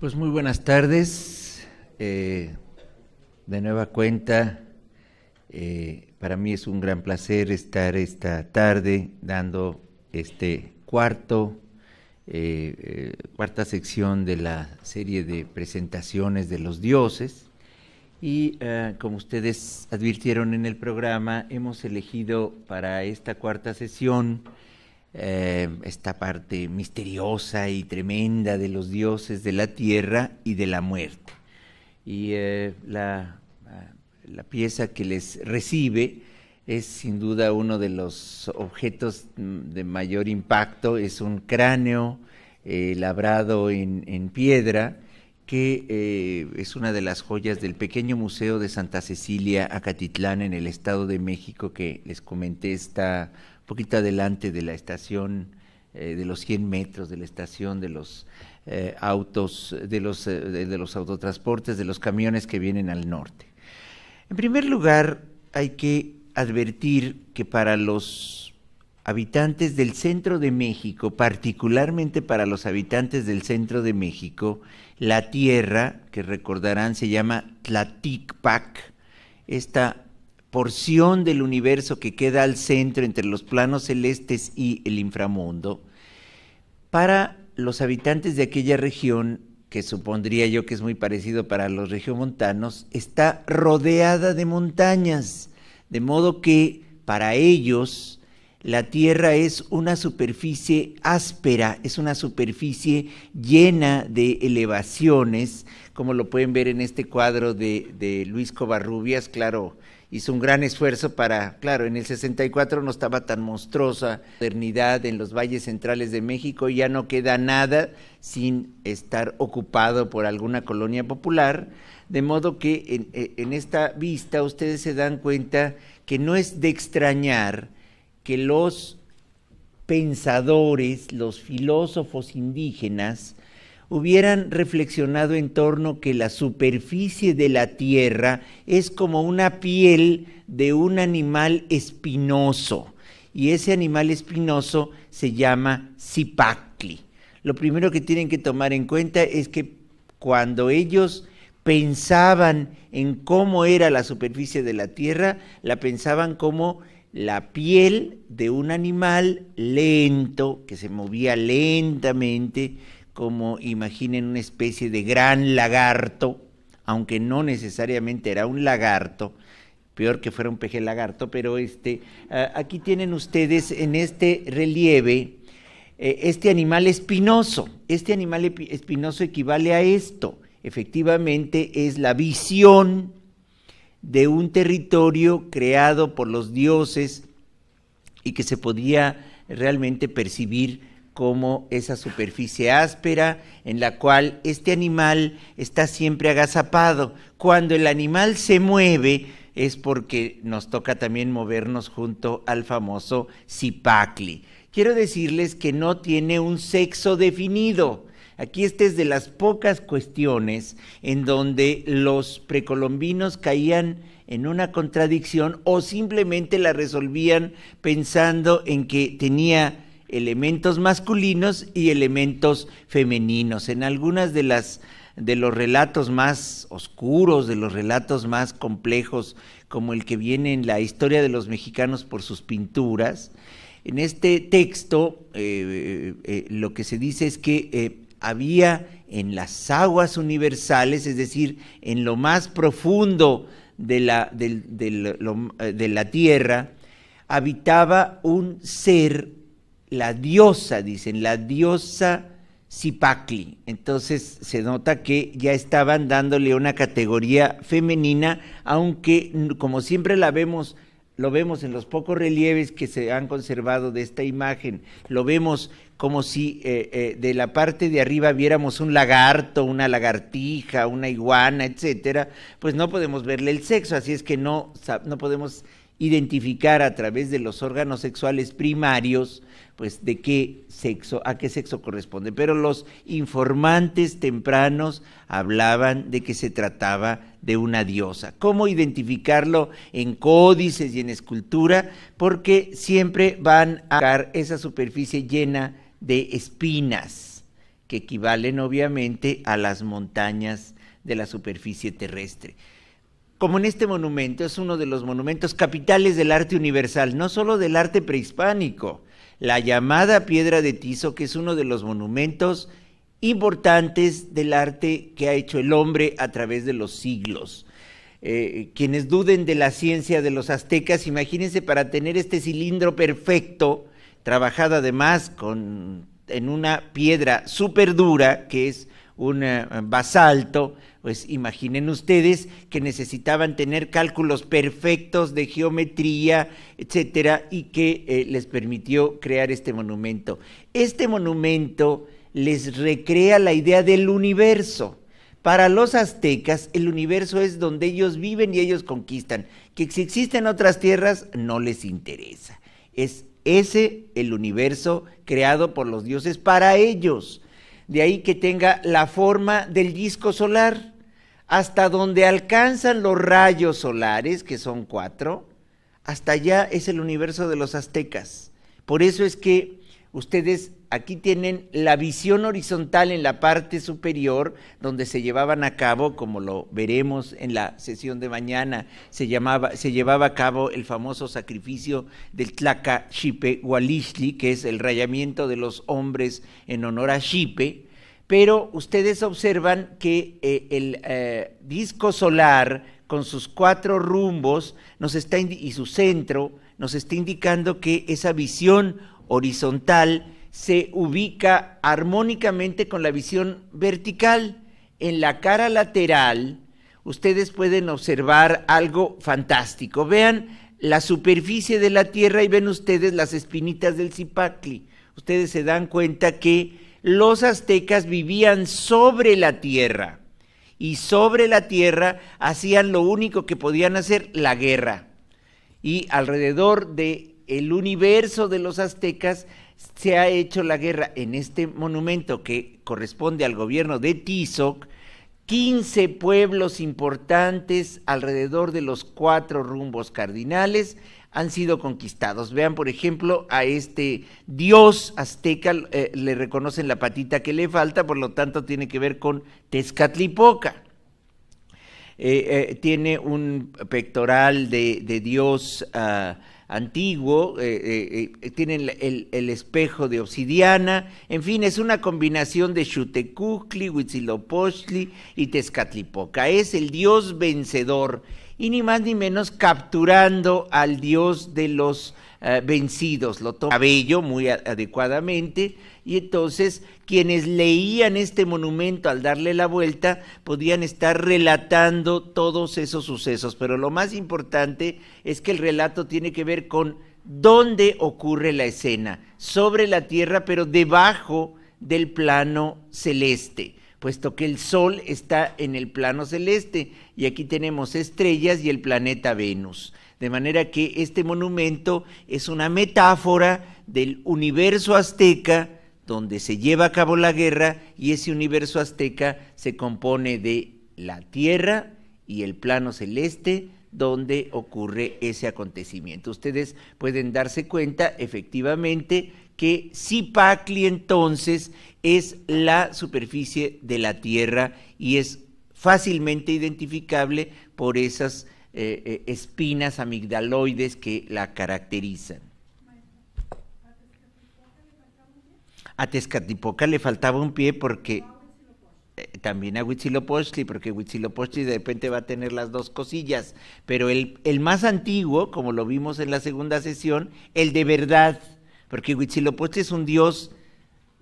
Pues muy buenas tardes. Eh, de nueva cuenta, eh, para mí es un gran placer estar esta tarde dando este cuarto, eh, cuarta sección de la serie de presentaciones de los dioses. Y como ustedes advirtieron en el programa, hemos elegido para esta cuarta sesión eh, esta parte misteriosa y tremenda de los dioses de la tierra y de la muerte. Y eh, la, pieza que les recibe es sin duda uno de los objetos de mayor impacto, es un cráneo eh, labrado en, piedra que es una de las joyas del pequeño museo de Santa Cecilia, Acatitlán, en el Estado de México, que les comenté esta poquito adelante de la estación, eh, de los 100 metros de la estación, de los eh, autos, de los, eh, de, los autotransportes, de los camiones que vienen al norte. En primer lugar, hay que advertir que para los habitantes del centro de México, particularmente para los habitantes del centro de México, la tierra, que recordarán se llama Tlaticpac, esta porción del universo que queda al centro entre los planos celestes y el inframundo, para los habitantes de aquella región, que supondría yo que es muy parecido para los regiomontanos, está rodeada de montañas, de modo que para ellos la Tierra es una superficie áspera, es una superficie llena de elevaciones, como lo pueden ver en este cuadro de, Luis Covarrubias, claro, hizo un gran esfuerzo para, claro, en el 64 no estaba tan monstruosa modernidad en los valles centrales de México, ya no queda nada sin estar ocupado por alguna colonia popular, de modo que en esta vista ustedes se dan cuenta que no es de extrañar que los pensadores, los filósofos indígenas, hubieran reflexionado en torno que la superficie de la tierra es como una piel de un animal espinoso, y ese animal espinoso se llama cipacli. Lo primero que tienen que tomar en cuenta es que cuando ellos pensaban en cómo era la superficie de la tierra, la pensaban como la piel de un animal lento, que se movía lentamente, como imaginen una especie de gran lagarto, aunque no necesariamente era un lagarto, peor que fuera un peje lagarto, pero este, ah, aquí tienen ustedes en este relieve eh, este animal espinoso. Este animal espinoso equivale a esto, efectivamente es la visión de un territorio creado por los dioses y que se podía realmente percibir como esa superficie áspera en la cual este animal está siempre agazapado. Cuando el animal se mueve es porque nos toca también movernos junto al famoso cipacli. Quiero decirles que no tiene un sexo definido. Aquí esta es de las pocas cuestiones en donde los precolombinos caían en una contradicción o simplemente la resolvían pensando en que tenía elementos masculinos y elementos femeninos. En algunas de las de los relatos más oscuros, de los relatos más complejos, como el que viene en la historia de los mexicanos por sus pinturas, en este texto eh, eh, eh, lo que se dice es que había en las aguas universales, es decir, en lo más profundo de la, eh, la tierra, habitaba un ser, la diosa, dicen, la diosa Zipacli. Entonces se nota que ya estaban dándole una categoría femenina, aunque como siempre la vemos lo vemos en los pocos relieves que se han conservado de esta imagen, lo vemos como si eh, eh, de la parte de arriba viéramos un lagarto, una lagartija, una iguana, etcétera, pues no podemos verle el sexo, así es que no, no podemos identificar a través de los órganos sexuales primarios, pues de qué sexo, a qué sexo corresponde. Pero los informantes tempranos hablaban de que se trataba de una diosa. ¿Cómo identificarlo en códices y en escultura? Porque siempre van a dar esa superficie llena de espinas, que equivalen obviamente a las montañas de la superficie terrestre como en este monumento, es uno de los monumentos capitales del arte universal, no solo del arte prehispánico, la llamada piedra de tizo, que es uno de los monumentos importantes del arte que ha hecho el hombre a través de los siglos. Eh, quienes duden de la ciencia de los aztecas, imagínense para tener este cilindro perfecto, trabajado además con, en una piedra súper dura, que es un basalto, eh, pues imaginen ustedes que necesitaban tener cálculos perfectos de geometría, etcétera, y que eh, les permitió crear este monumento. Este monumento les recrea la idea del universo. Para los aztecas, el universo es donde ellos viven y ellos conquistan. Que si existen otras tierras, no les interesa. Es ese el universo creado por los dioses para ellos de ahí que tenga la forma del disco solar, hasta donde alcanzan los rayos solares, que son cuatro, hasta allá es el universo de los aztecas. Por eso es que ustedes aquí tienen la visión horizontal en la parte superior donde se llevaban a cabo, como lo veremos en la sesión de mañana, se, llamaba, se llevaba a cabo el famoso sacrificio del Tlaca Shipe Walishli, que es el rayamiento de los hombres en honor a Shipe, pero ustedes observan que eh, el eh, disco solar con sus cuatro rumbos nos está y su centro nos está indicando que esa visión horizontal se ubica armónicamente con la visión vertical. En la cara lateral ustedes pueden observar algo fantástico. Vean la superficie de la Tierra y ven ustedes las espinitas del Zipacli. Ustedes se dan cuenta que los aztecas vivían sobre la Tierra y sobre la Tierra hacían lo único que podían hacer, la guerra. Y alrededor de universo de los aztecas se ha hecho la guerra en este monumento que corresponde al gobierno de Tizoc, 15 pueblos importantes alrededor de los cuatro rumbos cardinales han sido conquistados. Vean, por ejemplo, a este dios azteca eh, le reconocen la patita que le falta, por lo tanto tiene que ver con Tezcatlipoca. Eh, eh, tiene un pectoral de, dios ah, antiguo, eh, eh, eh, tienen el, espejo de obsidiana, en fin, es una combinación de Chutecucli, Huitzilopochtli y Tezcatlipoca. Es el dios vencedor y ni más ni menos capturando al dios de los eh, vencidos. Lo toma Cabello muy adecuadamente y entonces quienes leían este monumento al darle la vuelta podían estar relatando todos esos sucesos. Pero lo más importante es que el relato tiene que ver con dónde ocurre la escena, sobre la tierra pero debajo del plano celeste puesto que el Sol está en el plano celeste y aquí tenemos estrellas y el planeta Venus. De manera que este monumento es una metáfora del universo azteca donde se lleva a cabo la guerra y ese universo azteca se compone de la Tierra y el plano celeste donde ocurre ese acontecimiento. Ustedes pueden darse cuenta efectivamente que Zipacli entonces es la superficie de la Tierra y es fácilmente identificable por esas eh, eh, espinas amigdaloides que la caracterizan. A Tezcatlipoca le faltaba un pie porque eh, también a Huitzilopochtli, porque Huitzilopochtli de repente va a tener las dos cosillas, pero el, el más antiguo, como lo vimos en la segunda sesión, el de verdad, porque Huitzilopochtli es un dios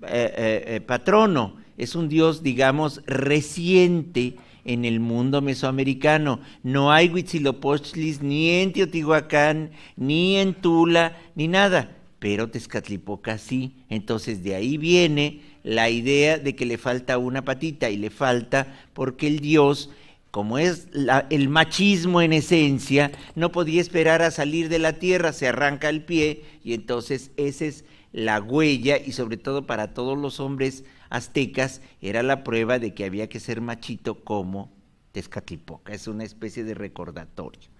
eh, eh, eh, patrono, es un dios, digamos, reciente en el mundo mesoamericano. No hay Huitzilopochtli ni en Teotihuacán, ni en Tula, ni nada, pero Tezcatlipoca sí. Entonces de ahí viene la idea de que le falta una patita y le falta porque el dios como es el machismo en esencia, no podía esperar a salir de la tierra, se arranca el pie y entonces esa es la huella y sobre todo para todos los hombres aztecas era la prueba de que había que ser machito como Tezcatlipoca, es una especie de recordatorio.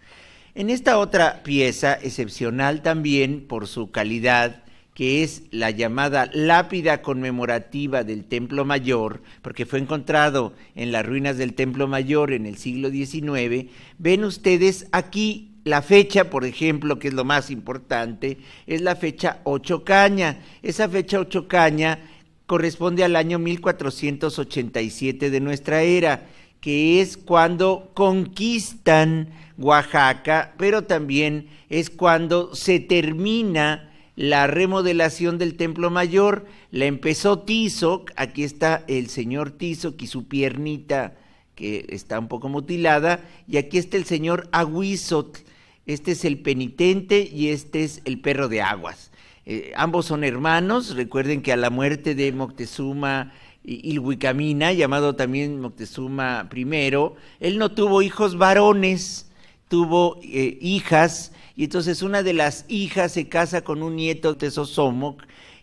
En esta otra pieza, excepcional también por su calidad, que es la llamada lápida conmemorativa del Templo Mayor, porque fue encontrado en las ruinas del Templo Mayor en el siglo XIX, ven ustedes aquí la fecha, por ejemplo, que es lo más importante, es la fecha Ocho caña. Esa fecha ochocaña caña corresponde al año 1487 de nuestra era, que es cuando conquistan Oaxaca, pero también es cuando se termina la remodelación del templo mayor, la empezó Tizoc, aquí está el señor Tizoc y su piernita que está un poco mutilada, y aquí está el señor Aguizot, este es el penitente y este es el perro de aguas. Eh, ambos son hermanos, recuerden que a la muerte de Moctezuma Ilhuicamina, llamado también Moctezuma I, él no tuvo hijos varones, tuvo eh, hijas y entonces una de las hijas se casa con un nieto de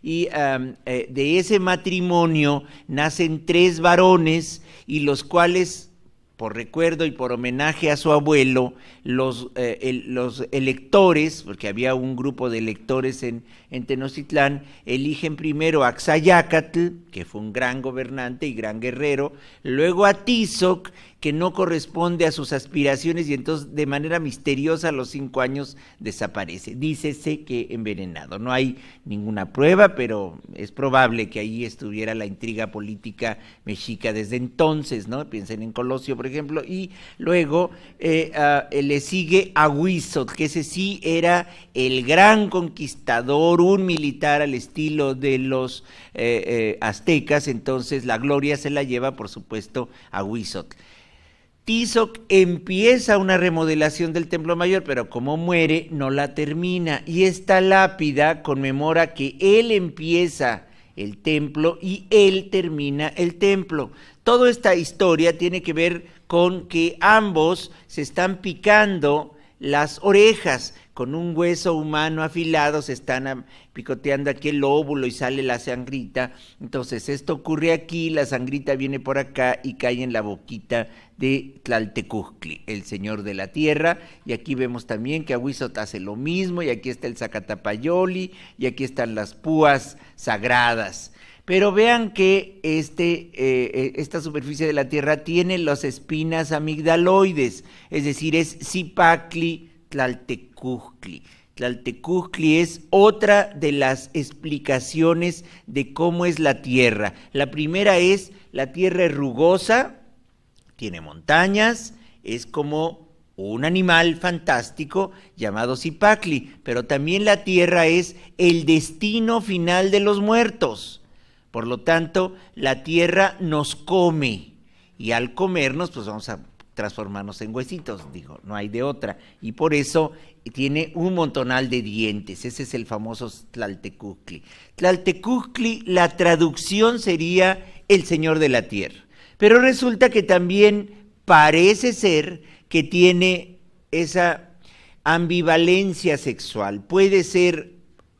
y eh, de ese matrimonio nacen tres varones y los cuales por recuerdo y por homenaje a su abuelo, los, eh, los electores, porque había un grupo de electores en, en Tenochtitlán, eligen primero a Xayacatl, que fue un gran gobernante y gran guerrero, luego a Tizoc que no corresponde a sus aspiraciones y entonces de manera misteriosa a los cinco años desaparece. Dícese que envenenado. No hay ninguna prueba, pero es probable que ahí estuviera la intriga política mexica desde entonces, ¿no? Piensen en Colosio, por ejemplo, y luego eh, ah, eh, le sigue a Huizot, que ese sí era el gran conquistador, un militar al estilo de los eh, aztecas, entonces la gloria se la lleva, por supuesto, a Huizot. Tizoc empieza una remodelación del Templo Mayor, pero como muere, no la termina. Y esta lápida conmemora que él empieza el templo y él termina el templo. Toda esta historia tiene que ver con que ambos se están picando las orejas con un hueso humano afilado, se están picoteando aquí el óvulo y sale la sangrita. Entonces esto ocurre aquí, la sangrita viene por acá y cae en la boquita de Tlaltecuhtli, el señor de la tierra. Y aquí vemos también que Aguizot hace lo mismo, y aquí está el Zacatapayoli, y aquí están las púas sagradas. Pero vean que este, eh, eh, esta superficie de la Tierra tiene las espinas amigdaloides, es decir, es Zipacli Tlaltecuhtli, Tlaltecuhtli es otra de las explicaciones de cómo es la Tierra. La primera es, la Tierra es rugosa, tiene montañas, es como un animal fantástico llamado Zipacli, pero también la tierra es el destino final de los muertos. Por lo tanto, la tierra nos come y al comernos, pues vamos a transformarnos en huesitos, digo, no hay de otra. Y por eso tiene un montonal de dientes, ese es el famoso Tlaltecucli. Tlaltecucli, la traducción sería el Señor de la Tierra. Pero resulta que también parece ser que tiene esa ambivalencia sexual. Puede ser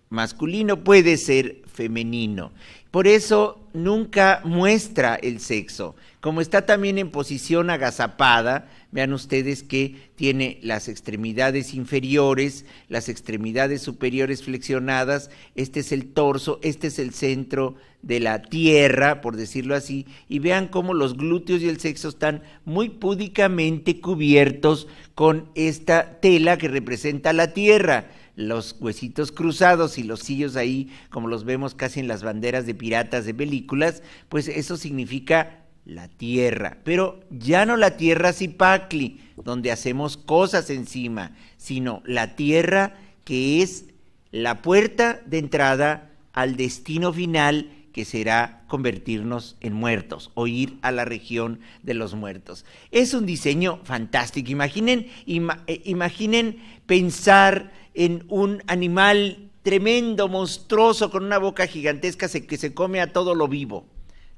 masculino, puede ser femenino. Por eso nunca muestra el sexo. Como está también en posición agazapada, vean ustedes que tiene las extremidades inferiores, las extremidades superiores flexionadas, este es el torso, este es el centro de la tierra, por decirlo así, y vean cómo los glúteos y el sexo están muy púdicamente cubiertos con esta tela que representa la tierra los huesitos cruzados y los sillos ahí, como los vemos casi en las banderas de piratas de películas, pues eso significa la tierra, pero ya no la tierra Zipacli, donde hacemos cosas encima, sino la tierra que es la puerta de entrada al destino final que será convertirnos en muertos o ir a la región de los muertos. Es un diseño fantástico. Imaginen, eh, imaginen pensar en un animal tremendo, monstruoso, con una boca gigantesca que se come a todo lo vivo,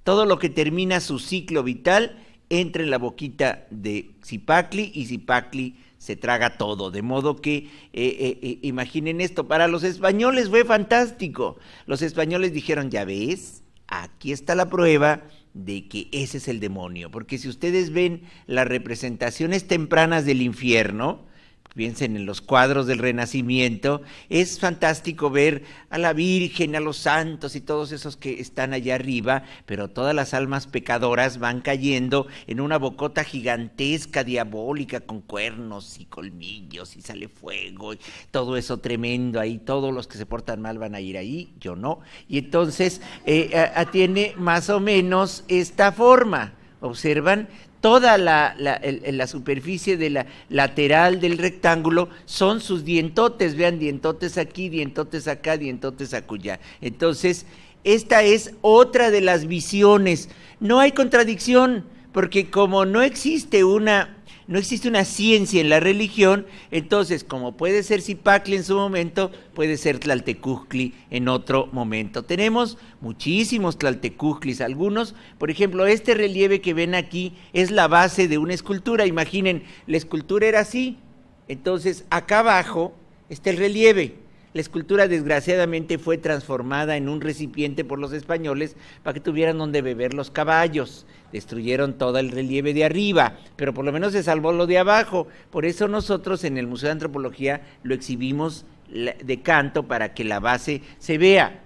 todo lo que termina su ciclo vital entra en la boquita de Zipacli y Zipacli se traga todo. De modo que, eh, eh, eh, imaginen esto, para los españoles fue fantástico. Los españoles dijeron, ya ves, aquí está la prueba de que ese es el demonio. Porque si ustedes ven las representaciones tempranas del infierno, piensen en los cuadros del Renacimiento, es fantástico ver a la Virgen, a los santos y todos esos que están allá arriba, pero todas las almas pecadoras van cayendo en una bocota gigantesca, diabólica, con cuernos y colmillos y sale fuego y todo eso tremendo ahí, todos los que se portan mal van a ir ahí, yo no. Y entonces eh, tiene más o menos esta forma. ¿Observan? toda la, superficie de la lateral del rectángulo son sus dientotes, vean, dientotes aquí, dientotes acá, dientotes acullá. Entonces, esta es otra de las visiones. No hay contradicción, porque como no existe una no existe una ciencia en la religión, entonces como puede ser Zipacli en su momento, puede ser Tlaltecuhtli en otro momento. Tenemos muchísimos Tlaltecuhtlis, algunos, por ejemplo, este relieve que ven aquí es la base de una escultura, imaginen, la escultura era así, entonces acá abajo está el relieve la escultura desgraciadamente fue transformada en un recipiente por los españoles para que tuvieran donde beber los caballos. Destruyeron todo el relieve de arriba, pero por lo menos se salvó lo de abajo. Por eso nosotros en el Museo de Antropología lo exhibimos de canto para que la base se vea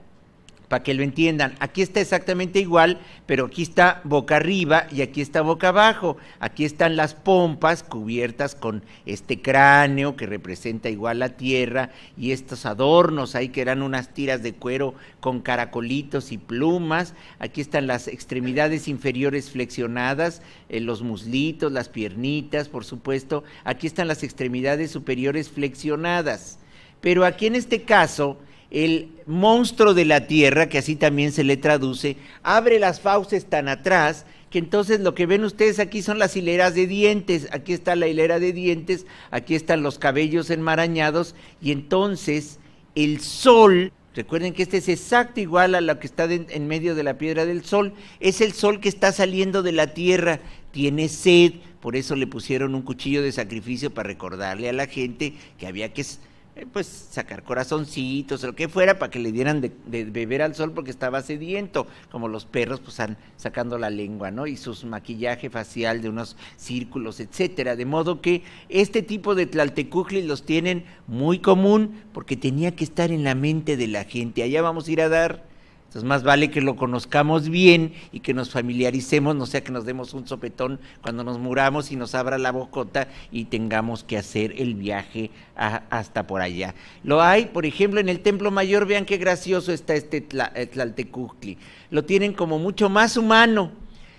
para que lo entiendan. Aquí está exactamente igual, pero aquí está boca arriba y aquí está boca abajo. Aquí están las pompas cubiertas con este cráneo que representa igual la tierra y estos adornos ahí que eran unas tiras de cuero con caracolitos y plumas. Aquí están las extremidades inferiores flexionadas, eh, los muslitos, las piernitas, por supuesto. Aquí están las extremidades superiores flexionadas. Pero aquí en este caso el monstruo de la tierra, que así también se le traduce, abre las fauces tan atrás que entonces lo que ven ustedes aquí son las hileras de dientes, aquí está la hilera de dientes, aquí están los cabellos enmarañados y entonces el sol, recuerden que este es exacto igual a lo que está en medio de la piedra del sol, es el sol que está saliendo de la tierra, tiene sed, por eso le pusieron un cuchillo de sacrificio para recordarle a la gente que había que eh, pues sacar corazoncitos o lo que fuera para que le dieran de, beber al sol porque estaba sediento, como los perros pues están sacando la lengua, ¿no? Y su maquillaje facial de unos círculos, etcétera, de modo que este tipo de tlaltecuhtli los tienen muy común porque tenía que estar en la mente de la gente. Allá vamos a ir a dar entonces, más vale que lo conozcamos bien y que nos familiaricemos, no sea que nos demos un sopetón cuando nos muramos y nos abra la bocota y tengamos que hacer el viaje hasta por allá. Lo hay, por ejemplo, en el Templo Mayor, vean qué gracioso está este eh, Lo tienen como mucho más humano.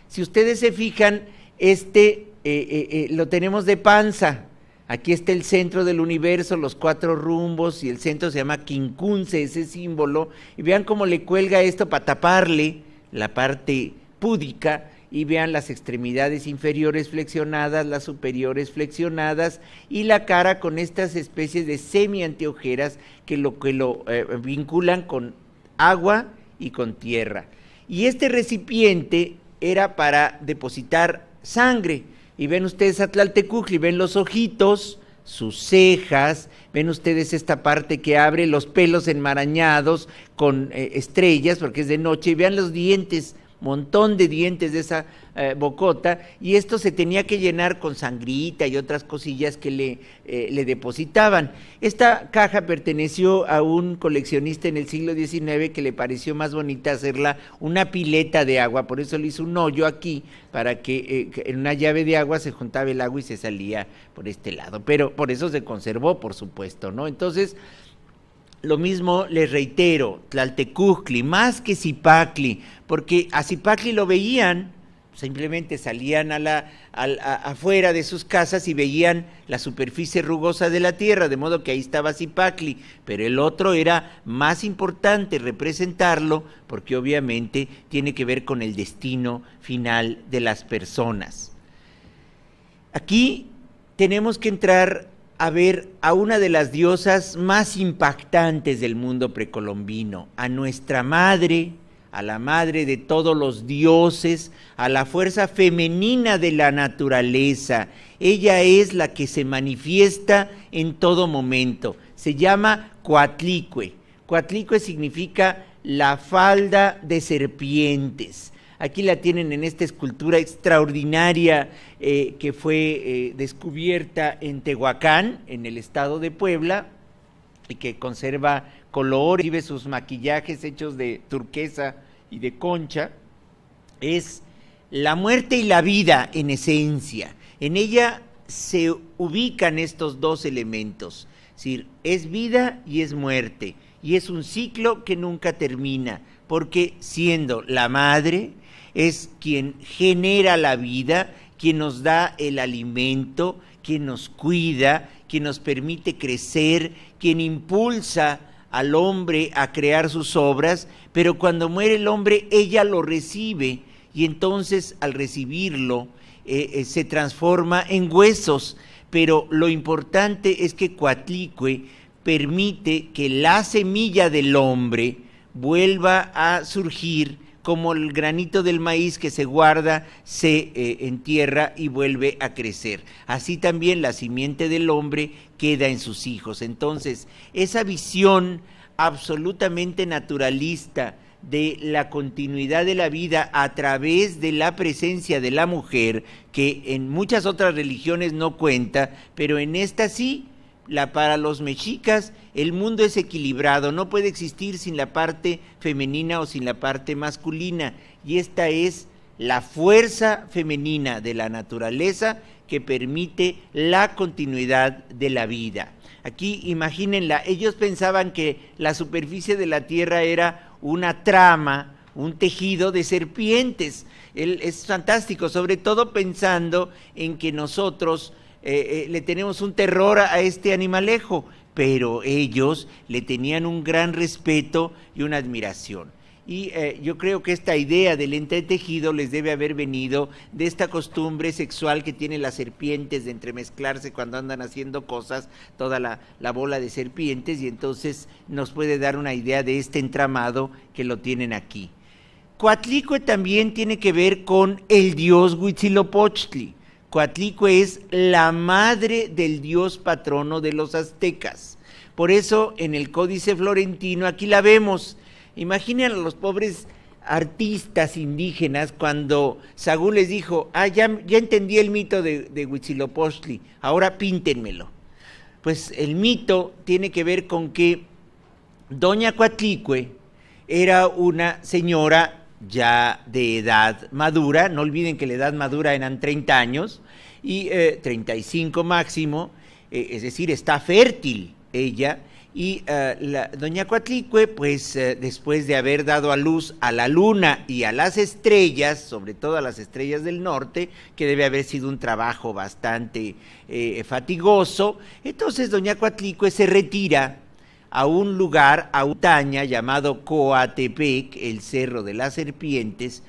Si ustedes se fijan, este eh, eh, lo tenemos de panza, Aquí está el centro del universo, los cuatro rumbos, y el centro se llama Quincunce, ese símbolo. Y vean cómo le cuelga esto para taparle la parte púdica. Y vean las extremidades inferiores flexionadas, las superiores flexionadas y la cara con estas especies de semi-anteojeras que lo, que lo eh, vinculan con agua y con tierra. Y este recipiente era para depositar sangre y ven ustedes a Tlaltecucli, ven los ojitos, sus cejas, ven ustedes esta parte que abre, los pelos enmarañados con eh, estrellas, porque es de noche, y vean los dientes, montón de dientes de esa eh, Bocota, y esto se tenía que llenar con sangrita y otras cosillas que le, eh, depositaban. Esta caja perteneció a un coleccionista en el siglo XIX que le pareció más bonita hacerla una pileta de agua, por eso le hizo un hoyo aquí para eh, que en una llave de agua se juntaba el agua y se salía por este lado, pero por eso se conservó, por supuesto, ¿no? Entonces, lo mismo les reitero, Tlaltecuhtli, más que Zipacli, porque a Zipacli lo veían simplemente salían a la, afuera de sus casas y veían la superficie rugosa de la tierra, de modo que ahí estaba Zipacli, pero el otro era más importante representarlo porque obviamente tiene que ver con el destino final de las personas. Aquí tenemos que entrar a ver a una de las diosas más impactantes del mundo precolombino, a nuestra madre, a la madre de todos los dioses, a la fuerza femenina de la naturaleza. Ella es la que se manifiesta en todo momento. Se llama Coatlicue. Coatlicue significa la falda de serpientes. Aquí la tienen en esta escultura extraordinaria eh, que fue eh, descubierta en Tehuacán, en el estado de Puebla, y que conserva color, vive sus maquillajes hechos de turquesa y de Concha es la muerte y la vida en esencia. En ella se ubican estos dos elementos. Es es vida y es muerte. Y es un ciclo que nunca termina, porque siendo la madre es quien genera la vida, quien nos da el alimento, quien nos cuida, quien nos permite crecer, quien impulsa al hombre a crear sus obras pero cuando muere el hombre, ella lo recibe y entonces al recibirlo eh, eh, se transforma en huesos. Pero lo importante es que Coatlicue permite que la semilla del hombre vuelva a surgir como el granito del maíz que se guarda, se eh, entierra y vuelve a crecer. Así también la simiente del hombre queda en sus hijos. Entonces, esa visión absolutamente naturalista de la continuidad de la vida a través de la presencia de la mujer, que en muchas otras religiones no cuenta, pero en esta sí. La, para los mexicas el mundo es equilibrado, no puede existir sin la parte femenina o sin la parte masculina, y esta es la fuerza femenina de la naturaleza que permite la continuidad de la vida. Aquí imagínenla, ellos pensaban que la superficie de la Tierra era una trama, un tejido de serpientes. es fantástico, sobre todo pensando en que nosotros eh, eh, le tenemos un terror a este animalejo, pero ellos le tenían un gran respeto y una admiración. Y eh, yo creo que esta idea del entretejido les debe haber venido de esta costumbre sexual que tienen las serpientes de entremezclarse cuando andan haciendo cosas, toda la, la bola de serpientes, y entonces nos puede dar una idea de este entramado que lo tienen aquí. Coatlicue también tiene que ver con el dios Huitzilopochtli. Coatlicue es la madre del dios patrono de los aztecas. Por eso en el Códice Florentino aquí la vemos Imaginen a los pobres artistas indígenas cuando Sagún les dijo, ah, ya, entendí el mito de, Huitzilopochtli, ahora píntenmelo. Pues el mito tiene que ver con que Doña Coatlicue era una señora ya de edad madura, no olviden que la edad madura eran 30 años y 35 eh, máximo, eh, es decir, está fértil ella, y eh, la, doña Coatlicue, pues eh, después de haber dado a luz a la luna y a las estrellas, sobre todo a las estrellas del norte, que debe haber sido un trabajo bastante eh, fatigoso, entonces doña Coatlicue se retira a un lugar, a Utaña, llamado Coatepec, el Cerro de las Serpientes,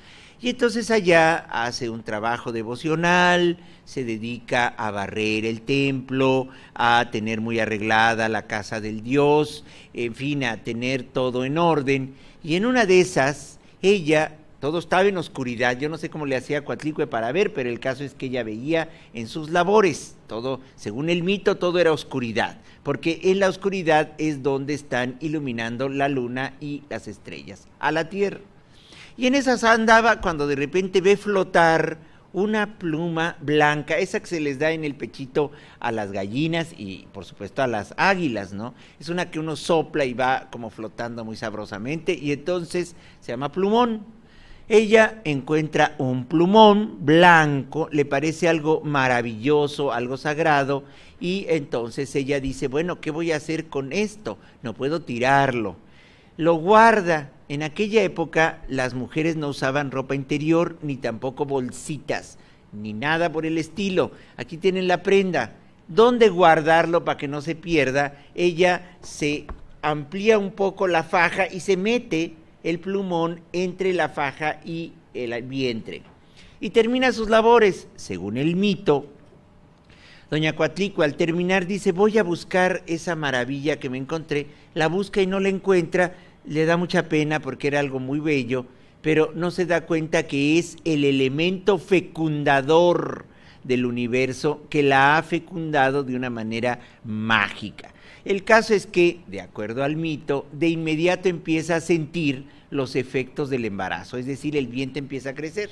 y entonces allá hace un trabajo devocional, se dedica a barrer el templo, a tener muy arreglada la casa del Dios, en fin, a tener todo en orden. Y en una de esas, ella, todo estaba en oscuridad, yo no sé cómo le hacía Cuatlicue para ver, pero el caso es que ella veía en sus labores, todo, según el mito, todo era oscuridad, porque en la oscuridad es donde están iluminando la luna y las estrellas, a la tierra. Y en esas andaba cuando de repente ve flotar una pluma blanca, esa que se les da en el pechito a las gallinas y por supuesto a las águilas, ¿no? Es una que uno sopla y va como flotando muy sabrosamente y entonces se llama plumón. Ella encuentra un plumón blanco, le parece algo maravilloso, algo sagrado, y entonces ella dice, bueno, ¿qué voy a hacer con esto? No puedo tirarlo. Lo guarda en aquella época las mujeres no usaban ropa interior ni tampoco bolsitas, ni nada por el estilo. Aquí tienen la prenda. ¿Dónde guardarlo para que no se pierda? Ella se amplía un poco la faja y se mete el plumón entre la faja y el vientre. Y termina sus labores, según el mito. Doña Cuatlico al terminar dice, voy a buscar esa maravilla que me encontré, la busca y no la encuentra, le da mucha pena porque era algo muy bello, pero no se da cuenta que es el elemento fecundador del universo que la ha fecundado de una manera mágica. El caso es que, de acuerdo al mito, de inmediato empieza a sentir los efectos del embarazo, es decir, el vientre empieza a crecer.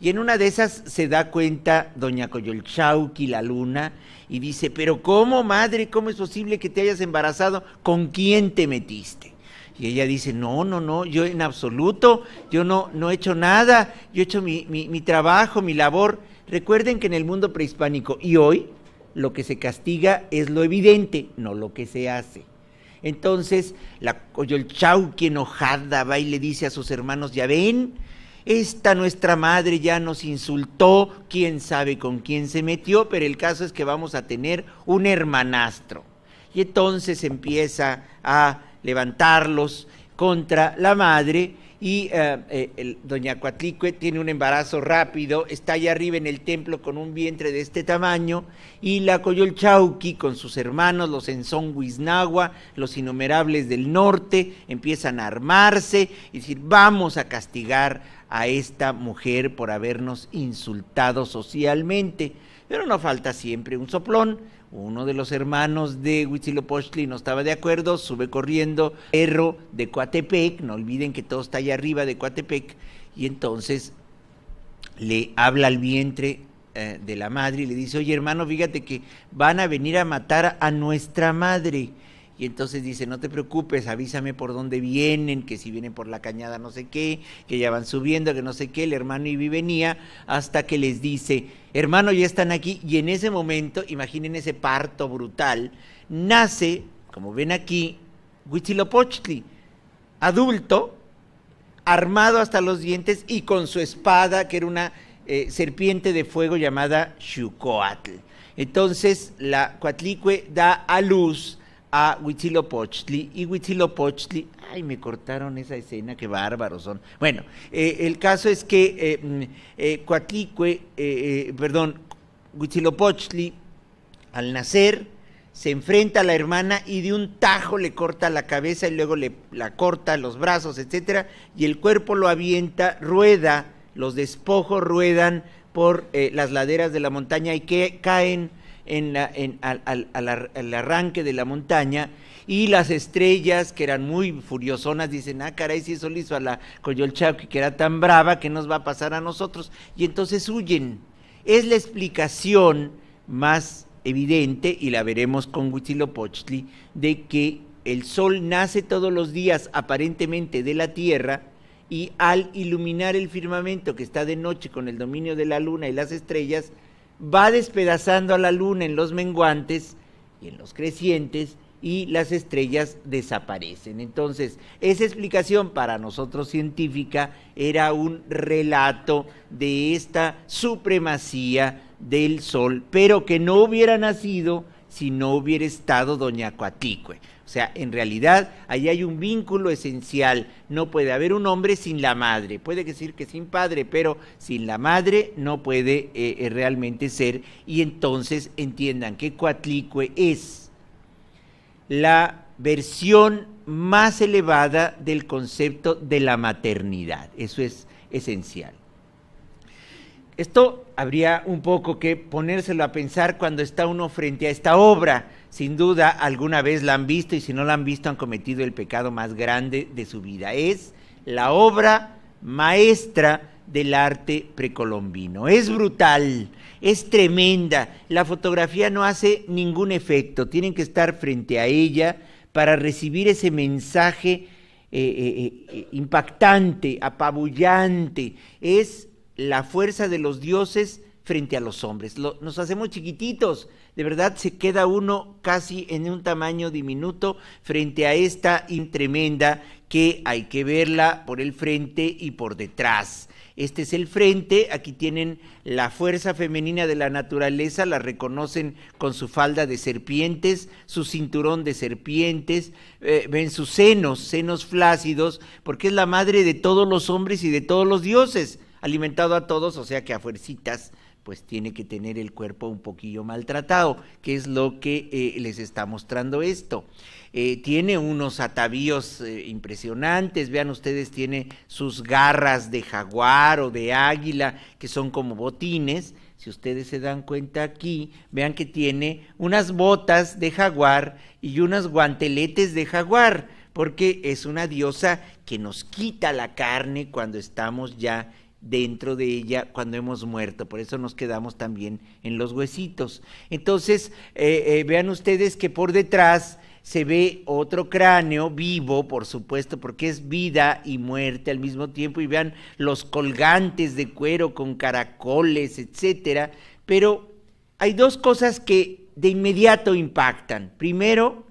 Y en una de esas se da cuenta doña Coyolchauqui, la luna, y dice, pero ¿cómo, madre? ¿Cómo es posible que te hayas embarazado? ¿Con quién te metiste? Y ella dice, no, no, no, yo en absoluto, yo no, no he hecho nada, yo he hecho mi, trabajo, mi labor. Recuerden que en el mundo prehispánico y hoy lo que se castiga es lo evidente, no lo que se hace. Entonces, la Coyolchauqui enojada va y le dice a sus hermanos, ya ven, esta nuestra madre ya nos insultó, quién sabe con quién se metió, pero el caso es que vamos a tener un hermanastro. Y entonces empieza a levantarlos contra la madre y eh, eh, doña Coatlicue tiene un embarazo rápido, está allá arriba en el templo con un vientre de este tamaño y la Coyolchauqui con sus hermanos, los Enzón Huiznagua, los innumerables del norte, empiezan a armarse y decir, vamos a castigar a esta mujer por habernos insultado socialmente. Pero no falta siempre un soplón, uno de los hermanos de Huitzilopochtli no estaba de acuerdo, sube corriendo, perro de Coatepec, no olviden que todo está allá arriba de Coatepec, y entonces le habla al vientre eh, de la madre y le dice, oye hermano, fíjate que van a venir a matar a nuestra madre y entonces dice, no te preocupes, avísame por dónde vienen, que si vienen por la cañada no sé qué, que ya van subiendo, que no sé qué, el hermano Ibi venía hasta que les dice, hermano, ya están aquí, y en ese momento, imaginen ese parto brutal, nace, como ven aquí, Huitzilopochtli, adulto, armado hasta los dientes y con su espada, que era una eh, serpiente de fuego llamada Xucoatl. Entonces la Coatlicue da a luz a Huitzilopochtli y Huitzilopochtli, ay, me cortaron esa escena, qué bárbaros son. Bueno, eh, el caso es que eh, mm, eh, eh, perdón, Huitzilopochtli, al nacer, se enfrenta a la hermana y de un tajo le corta la cabeza y luego le la corta los brazos, etcétera, y el cuerpo lo avienta, rueda, los despojos ruedan por las laderas de la montaña y que caen en al, arranque de la montaña y las estrellas que eran muy furiosonas dicen, ah, caray, si eso le hizo a la Coyolchauqui que era tan brava, que nos va a pasar a nosotros? Y entonces huyen. Es la explicación más evidente, y la veremos con Huitzilopochtli, de que el sol nace todos los días aparentemente de la Tierra, y al iluminar el firmamento que está de noche con el dominio de la luna y las estrellas, va despedazando a la luna en los menguantes y en los crecientes y las estrellas desaparecen. Entonces, esa explicación para nosotros científica era un relato de esta supremacía del Sol, pero que no hubiera nacido si no hubiera estado Doña Coaticue. O sea, en realidad ahí hay un vínculo esencial. No puede haber un hombre sin la madre. Puede decir que sin padre, pero sin la madre no puede eh, eh, realmente ser. Y entonces entiendan que Coatlicue es la versión más elevada del concepto de la maternidad. Eso es esencial. Esto habría un poco que ponérselo a pensar cuando está uno frente a esta obra sin duda alguna vez la han visto y si no la han visto han cometido el pecado más grande de su vida. Es la obra maestra del arte precolombino. Es brutal, es tremenda. La fotografía no hace ningún efecto. Tienen que estar frente a ella para recibir ese mensaje eh, eh, eh, impactante, apabullante. Es la fuerza de los dioses frente a los hombres. nos hacemos chiquititos, de verdad se queda uno casi en un tamaño diminuto frente a esta tremenda que hay que verla por el frente y por detrás. Este es el frente, aquí tienen la fuerza femenina de la naturaleza, la reconocen con su falda de serpientes, su cinturón de serpientes, eh, ven sus senos, senos flácidos, porque es la madre de todos los hombres y de todos los dioses, alimentado a todos, o sea que a fuercitas pues tiene que tener el cuerpo un poquillo maltratado, que es lo que eh, les está mostrando esto. Eh, tiene unos atavíos eh, impresionantes, vean ustedes, tiene sus garras de jaguar o de águila, que son como botines. Si ustedes se dan cuenta aquí, vean que tiene unas botas de jaguar y unas guanteletes de jaguar, porque es una diosa que nos quita la carne cuando estamos ya dentro de ella cuando hemos muerto, por eso nos quedamos también en los huesitos. Entonces, eh, eh, vean ustedes que por detrás se ve otro cráneo vivo, por supuesto, porque es vida y muerte al mismo tiempo, y vean los colgantes de cuero con caracoles, etcétera. Pero hay dos cosas que de inmediato impactan. Primero,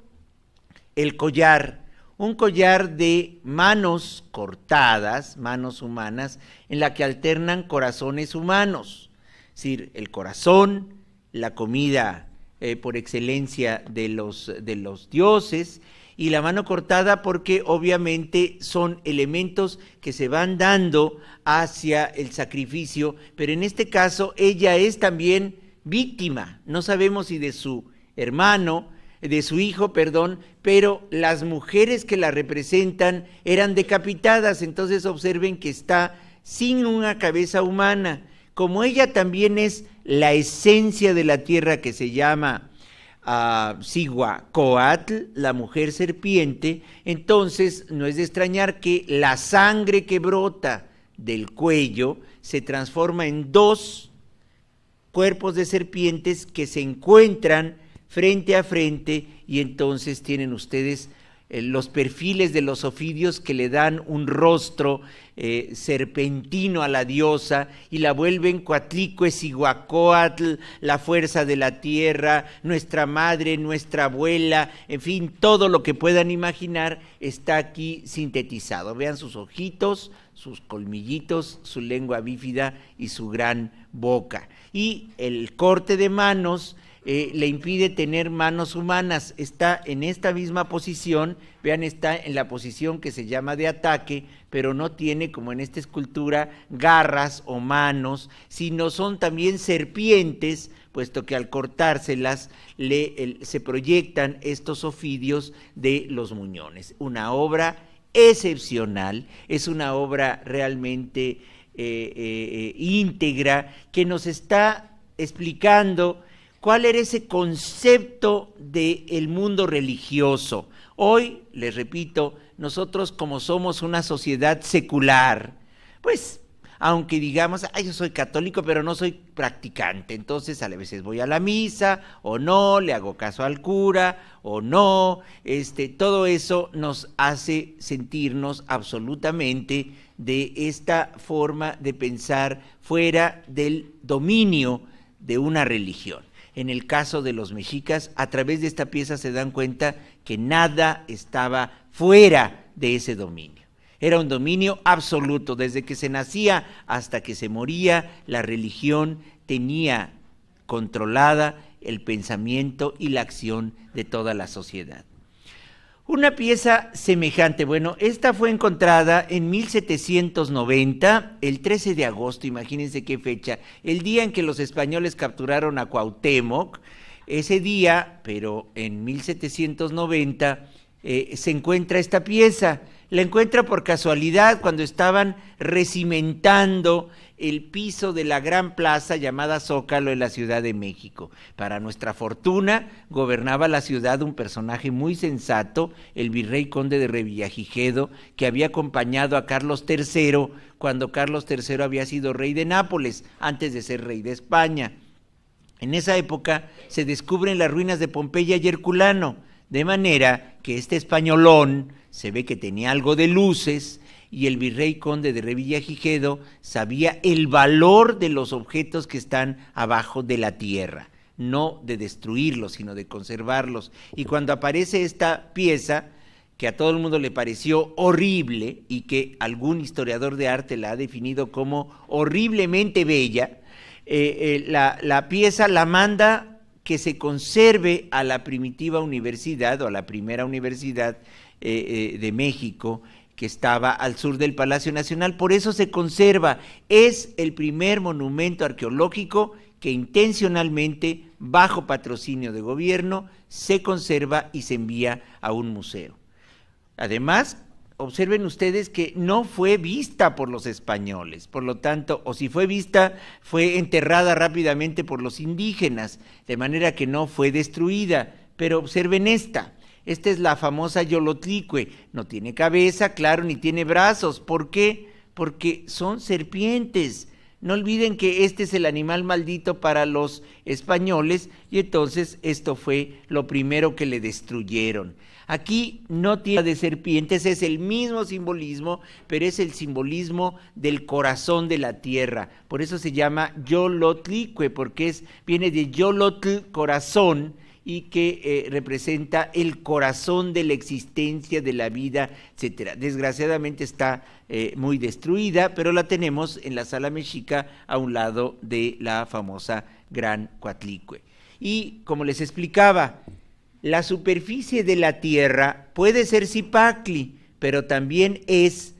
el collar un collar de manos cortadas, manos humanas, en la que alternan corazones humanos, es decir, el corazón, la comida eh, por excelencia de los, de los dioses, y la mano cortada porque obviamente son elementos que se van dando hacia el sacrificio, pero en este caso ella es también víctima, no sabemos si de su hermano, de su hijo, perdón, pero las mujeres que la representan eran decapitadas, entonces observen que está sin una cabeza humana, como ella también es la esencia de la tierra que se llama uh, ah, Coatl, la mujer serpiente, entonces no es de extrañar que la sangre que brota del cuello se transforma en dos cuerpos de serpientes que se encuentran frente a frente y entonces tienen ustedes eh, los perfiles de los ofidios que le dan un rostro eh, serpentino a la diosa y la vuelven Coatlicues y Guacoatl, la fuerza de la tierra, nuestra madre, nuestra abuela, en fin, todo lo que puedan imaginar está aquí sintetizado. Vean sus ojitos, sus colmillitos, su lengua bífida y su gran boca. Y el corte de manos eh, le impide tener manos humanas. Está en esta misma posición, vean, está en la posición que se llama de ataque, pero no tiene, como en esta escultura, garras o manos, sino son también serpientes, puesto que al cortárselas le, se proyectan estos ofidios de los muñones. Una obra excepcional, es una obra realmente eh, eh, íntegra que nos está explicando cuál era ese concepto del mundo religioso. Hoy, les repito, nosotros como somos una sociedad secular, pues aunque digamos, ay, yo soy católico, pero no soy practicante, entonces a veces voy a la misa o no, le hago caso al cura o no, este, todo eso nos hace sentirnos absolutamente de esta forma de pensar fuera del dominio de una religión en el caso de los mexicas, a través de esta pieza se dan cuenta que nada estaba fuera de ese dominio. Era un dominio absoluto, desde que se nacía hasta que se moría, la religión tenía controlada el pensamiento y la acción de toda la sociedad. Una pieza semejante, bueno, esta fue encontrada en 1790, el 13 de agosto, imagínense qué fecha, el día en que los españoles capturaron a Cuauhtémoc. Ese día, pero en 1790, eh, se encuentra esta pieza. La encuentra por casualidad cuando estaban recimentando el piso de la gran plaza llamada Zócalo en la Ciudad de México. Para nuestra fortuna, gobernaba la ciudad un personaje muy sensato, el virrey conde de Revillagigedo, que había acompañado a Carlos III cuando Carlos III había sido rey de Nápoles, antes de ser rey de España. En esa época se descubren las ruinas de Pompeya y Herculano, de manera que este españolón se ve que tenía algo de luces, y el virrey conde de Revillagigedo sabía el valor de los objetos que están abajo de la tierra, no de destruirlos, sino de conservarlos. Y cuando aparece esta pieza, que a todo el mundo le pareció horrible y que algún historiador de arte la ha definido como horriblemente bella, eh, eh, la, pieza la manda que se conserve a la primitiva universidad o a la primera universidad eh, de México que estaba al sur del Palacio Nacional. Por eso se conserva. Es el primer monumento arqueológico que intencionalmente, bajo patrocinio de gobierno, se conserva y se envía a un museo. Además, observen ustedes que no fue vista por los españoles, por lo tanto, o si fue vista, fue enterrada rápidamente por los indígenas, de manera que no fue destruida. Pero observen esta, esta es la famosa Yolotlicue. No tiene cabeza, claro, ni tiene brazos. ¿Por qué? Porque son serpientes. No olviden que este es el animal maldito para los españoles y entonces esto fue lo primero que le destruyeron. Aquí no tiene de serpientes, es el mismo simbolismo, pero es el simbolismo del corazón de la tierra. Por eso se llama Yolotlicue, porque es, viene de Yolotl, corazón, y que eh, representa el corazón de la existencia, de la vida, etcétera. Desgraciadamente está eh, muy destruida, pero la tenemos en la sala mexica a un lado de la famosa Gran Coatlicue. Y como les explicaba, la superficie de la Tierra puede ser cipacli, pero también es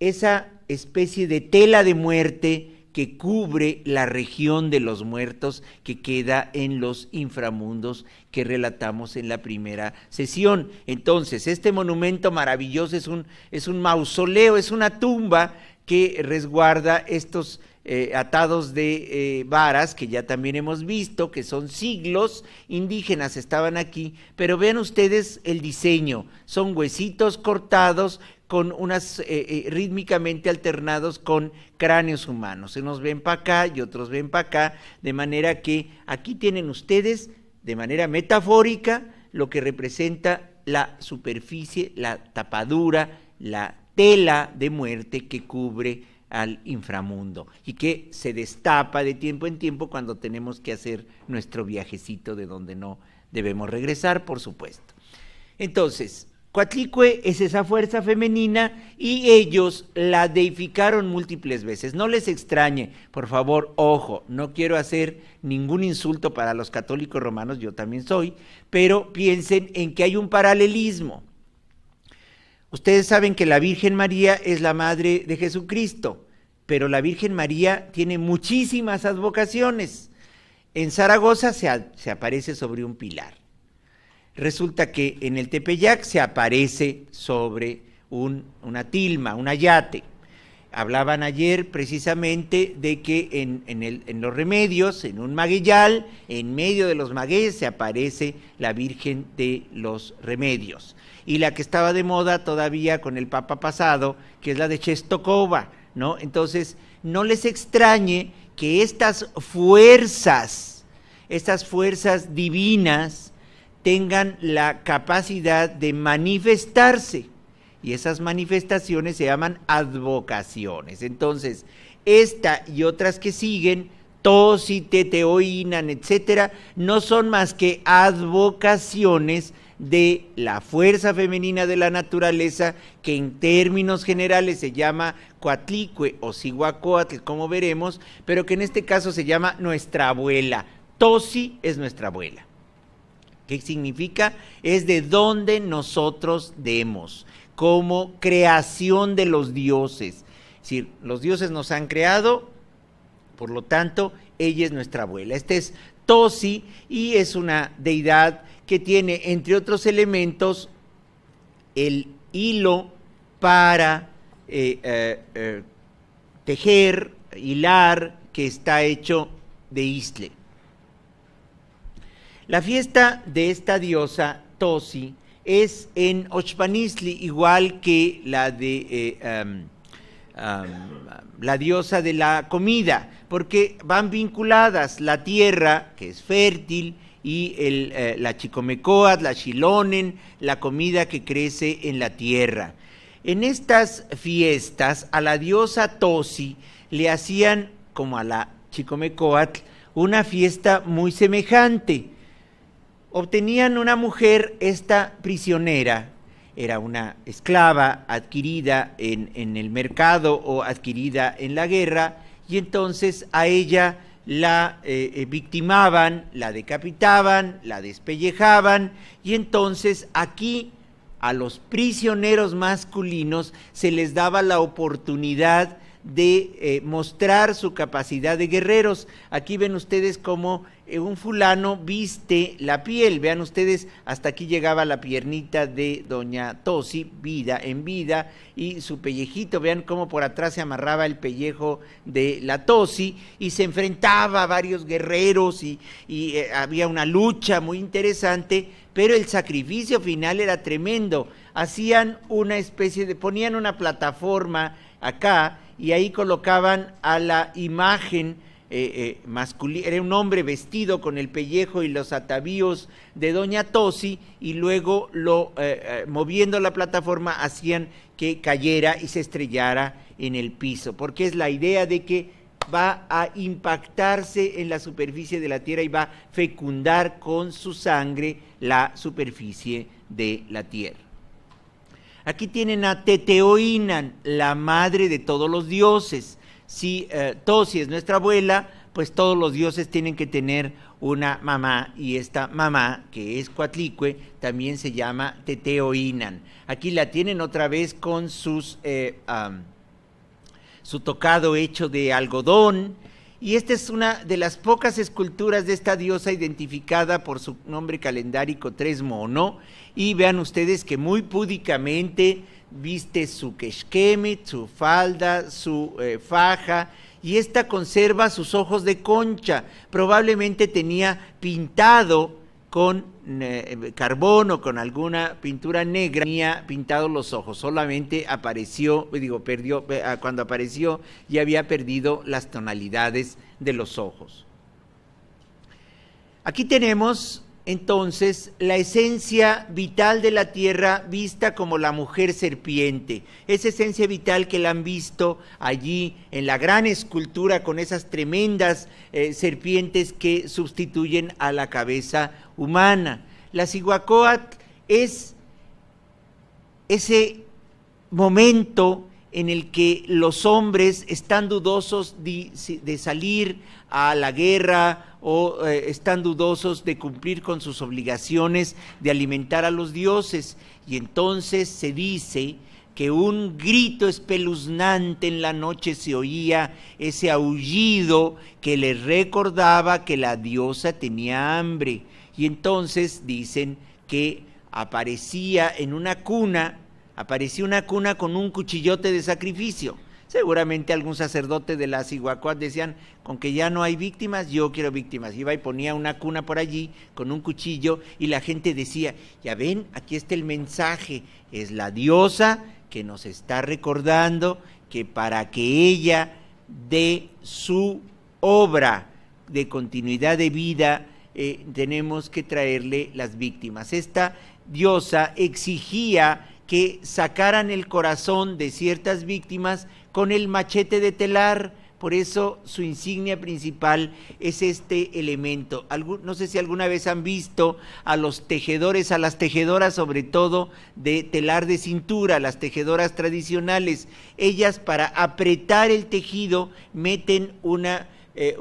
esa especie de tela de muerte que cubre la región de los muertos que queda en los inframundos que relatamos en la primera sesión. Entonces, este monumento maravilloso es un, es un mausoleo, es una tumba que resguarda estos eh, atados de eh, varas, que ya también hemos visto, que son siglos indígenas, estaban aquí, pero vean ustedes el diseño, son huesitos cortados con unas eh, eh, rítmicamente alternados con cráneos humanos. Unos ven para acá y otros ven para acá, de manera que aquí tienen ustedes, de manera metafórica, lo que representa la superficie, la tapadura, la tela de muerte que cubre al inframundo y que se destapa de tiempo en tiempo cuando tenemos que hacer nuestro viajecito de donde no debemos regresar, por supuesto. Entonces, Coatlicue es esa fuerza femenina y ellos la deificaron múltiples veces. No les extrañe, por favor, ojo, no quiero hacer ningún insulto para los católicos romanos, yo también soy, pero piensen en que hay un paralelismo. Ustedes saben que la Virgen María es la madre de Jesucristo, pero la Virgen María tiene muchísimas advocaciones. En Zaragoza se, se aparece sobre un pilar Resulta que en el Tepeyac se aparece sobre un, una tilma, un ayate. Hablaban ayer precisamente de que en, el, en, los remedios, en un magueyal, en medio de los magueyes, se aparece la Virgen de los Remedios. Y la que estaba de moda todavía con el Papa pasado, que es la de Chestokova, ¿no? Entonces, no les extrañe que estas fuerzas, estas fuerzas divinas, tengan la capacidad de manifestarse. Y esas manifestaciones se llaman advocaciones. Entonces, esta y otras que siguen, tosi, y teteoinan, etcétera, no son más que advocaciones de la fuerza femenina de la naturaleza, que en términos generales se llama coatlicue o siguacoatl como veremos, pero que en este caso se llama nuestra abuela. Tosi es nuestra abuela. ¿Qué significa? Es de donde nosotros demos, como creación de los dioses. Es decir, los dioses nos han creado, por lo tanto, ella es nuestra abuela. Este es Tosi y es una deidad que tiene, entre otros elementos, el hilo para eh, eh, eh, tejer, hilar, que está hecho de isle. La fiesta de esta diosa Tosi es en Ochpanisli igual que la de eh, em, em, la diosa de la comida, porque van vinculadas la tierra, que es fértil, y eh, la Chicomecoat, la chilonen, la comida que crece en la tierra. En estas fiestas, a la diosa Tosi le hacían, como a la Chicomecoat una fiesta muy semejante obtenían una mujer, esta prisionera, era una esclava adquirida en, el mercado o adquirida en la guerra, y entonces a ella la eh, eh, victimaban, la decapitaban, la despellejaban, y entonces aquí a los prisioneros masculinos se les daba la oportunidad de eh, mostrar su capacidad de guerreros. Aquí ven ustedes cómo eh, un fulano viste la piel. Vean ustedes, hasta aquí llegaba la piernita de doña Tosi, vida en vida, y su pellejito. Vean cómo por atrás se amarraba el pellejo de la Tosi y se enfrentaba a varios guerreros y, eh, había una lucha muy interesante, pero el sacrificio final era tremendo. Hacían una especie de, ponían una plataforma acá y ahí colocaban a la imagen eh, eh, era un hombre vestido con el pellejo y los atavíos de Doña Tosi y luego lo, eh, moviendo la plataforma hacían que cayera y se estrellara en el piso, porque es la idea de que va a impactarse en la superficie de la tierra y va a fecundar con su sangre la superficie de la tierra. Aquí tienen a Teteoinan, la madre de todos los dioses si eh, Tosi es nuestra abuela, pues todos los dioses tienen que tener una mamá y esta mamá, que es Coatlicue, también se llama Teteoinan. Aquí la tienen otra vez con sus, eh, su tocado hecho de algodón. Y esta es una de las pocas esculturas de esta diosa identificada por su nombre calendárico Tres Mono. Y vean ustedes que muy púdicamente viste su keshkemi, su falda, su eh, faja, y esta conserva sus ojos de concha. Probablemente tenía pintado con eh, carbón o con alguna pintura negra, tenía pintado los ojos, solamente apareció, digo, perdió, eh, ah, cuando apareció ya había perdido las tonalidades de los ojos. Aquí tenemos entonces la esencia vital de la tierra vista como la mujer serpiente, esa esencia vital que la han visto allí en la gran escultura con esas tremendas eh, serpientes que sustituyen a la cabeza humana. La Siguacoat es ese momento en el que los hombres están dudosos de salir a la guerra o eh, están dudosos de cumplir con sus obligaciones de alimentar a los dioses. Y entonces se dice que un grito espeluznante en la noche se oía, ese aullido que le recordaba que la diosa tenía hambre. Y entonces dicen que aparecía en una cuna, aparecía una cuna con un cuchillote de sacrificio Seguramente algún sacerdote de las Iguacuas decían, con que ya no hay víctimas, yo quiero víctimas. Iba y ponía una cuna por allí con un cuchillo y la gente decía, ya ven, aquí está el mensaje, es la diosa que nos está recordando que para que ella dé su obra de continuidad de vida, eh, tenemos que traerle las víctimas. Esta diosa exigía que sacaran el corazón de ciertas víctimas con el machete de telar. Por eso su insignia principal es este elemento. no sé si alguna vez han visto a los tejedores, a las tejedoras sobre todo de telar de cintura, las tejedoras tradicionales. Ellas para apretar el tejido meten una, eh,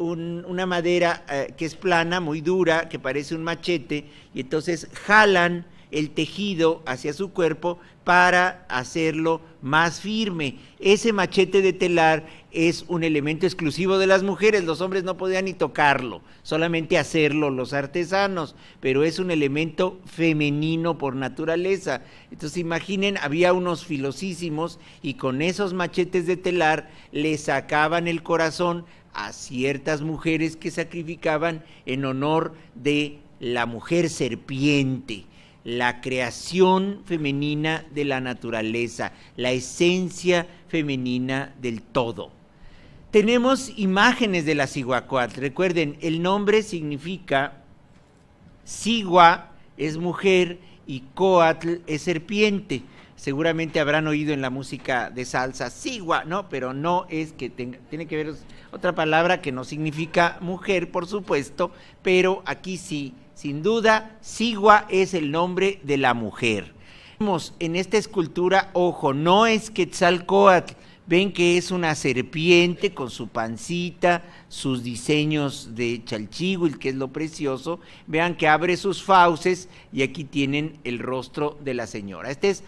madera eh, que es plana, muy dura, que parece un machete, y entonces jalan el tejido hacia su cuerpo para hacerlo más firme. Ese machete de telar es un elemento exclusivo de las mujeres, los hombres no podían ni tocarlo, solamente hacerlo los artesanos, pero es un elemento femenino por naturaleza. Entonces imaginen, había unos filosísimos y con esos machetes de telar le sacaban el corazón a ciertas mujeres que sacrificaban en honor de la mujer serpiente la creación femenina de la naturaleza, la esencia femenina del todo. Tenemos imágenes de la Siguacuatl. Recuerden, el nombre significa Sigua es mujer y Coatl es serpiente. Seguramente habrán oído en la música de salsa Sigua, ¿no? Pero no es que tenga, tiene que ver otra palabra que no significa mujer, por supuesto, pero aquí sí sin duda, Sigua es el nombre de la mujer. Vemos en esta escultura, ojo, no es Quetzalcoatl, ven que es una serpiente con su pancita, sus diseños de y que es lo precioso. Vean que abre sus fauces y aquí tienen el rostro de la señora. Este es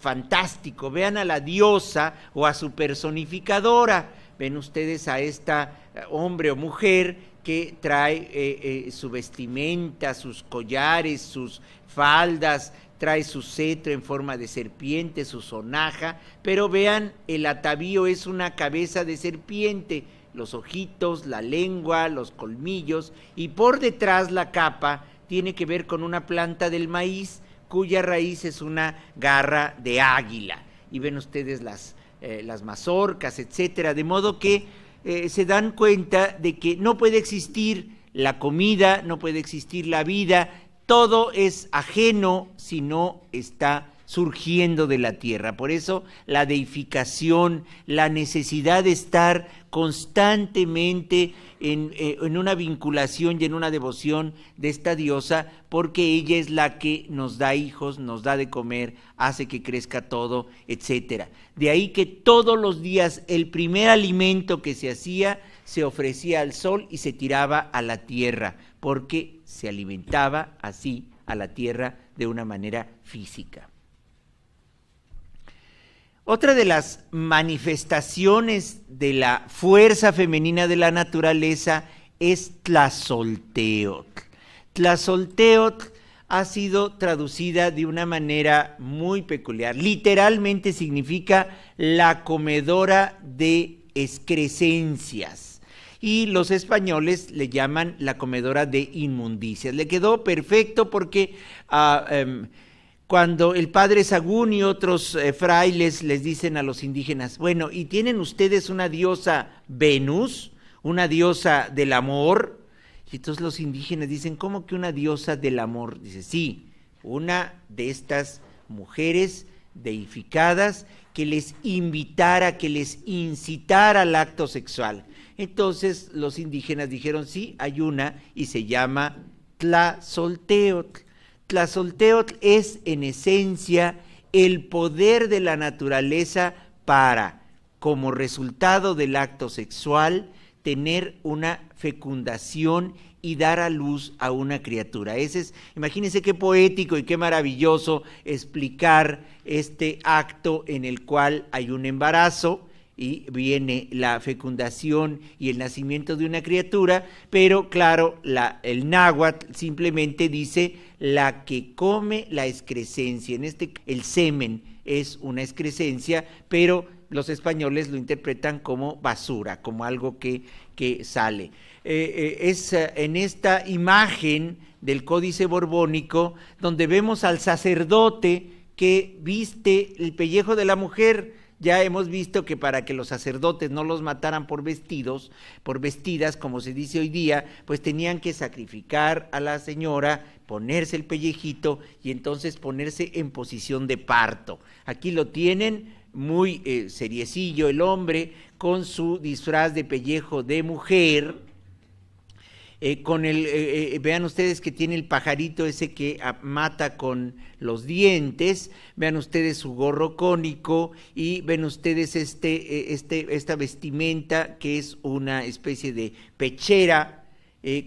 fantástico. Vean a la diosa o a su personificadora. Ven ustedes a esta eh, hombre o mujer que trae eh, eh, su vestimenta, sus collares, sus faldas, trae su cetro en forma de serpiente, su sonaja, pero vean, el atavío es una cabeza de serpiente, los ojitos, la lengua, los colmillos, y por detrás la capa tiene que ver con una planta del maíz cuya raíz es una garra de águila. Y ven ustedes las, eh, las mazorcas, etcétera, de modo que eh, se dan cuenta de que no puede existir la comida, no puede existir la vida, todo es ajeno si no está surgiendo de la tierra. Por eso la deificación, la necesidad de estar constantemente eh, en, una vinculación y en una devoción de esta diosa, porque ella es la que nos da hijos, nos da de comer, hace que crezca todo, etcétera. De ahí que todos los días el primer alimento que se hacía se ofrecía al sol y se tiraba a la tierra, porque se alimentaba así a la tierra de una manera física. Otra de las manifestaciones de la fuerza femenina de la naturaleza es Tlazolteotl. Tlazolteotl ha sido traducida de una manera muy peculiar. Literalmente significa la comedora de excrescencias. Y los españoles le llaman la comedora de inmundicias. Le quedó perfecto porque ah, em, cuando el padre Sagún y otros eh, frailes les dicen a los indígenas, bueno, ¿y tienen ustedes una diosa Venus, una diosa del amor? Y entonces los indígenas dicen, ¿cómo que una diosa del amor? Dice, sí, una de estas mujeres deificadas que les invitara, que les incitara al acto sexual. Entonces los indígenas dijeron, sí, hay una y se llama Tla Tlazolteotl es en esencia el poder de la naturaleza para, como resultado del acto sexual, tener una fecundación y dar a luz a una criatura. Ese es, imagínense qué poético y qué maravilloso explicar este acto en el cual hay un embarazo y viene la fecundación y el nacimiento de una criatura, pero claro, la, el náhuatl simplemente dice la que come la excrescencia. En este, el semen es una excrescencia, pero los españoles lo interpretan como basura, como algo que, sale. Eh, eh, es eh, en esta imagen del Códice Borbónico donde vemos al sacerdote que viste el pellejo de la mujer, ya hemos visto que para que los sacerdotes no los mataran por vestidos, por vestidas, como se dice hoy día, pues tenían que sacrificar a la señora, ponerse el pellejito y entonces ponerse en posición de parto. Aquí lo tienen muy eh, seriecillo el hombre con su disfraz de pellejo de mujer, eh, con el, eh, eh, vean ustedes que tiene el pajarito ese que ah, mata con los dientes, vean ustedes su gorro cónico y ven ustedes este, este, esta vestimenta que es una especie de pechera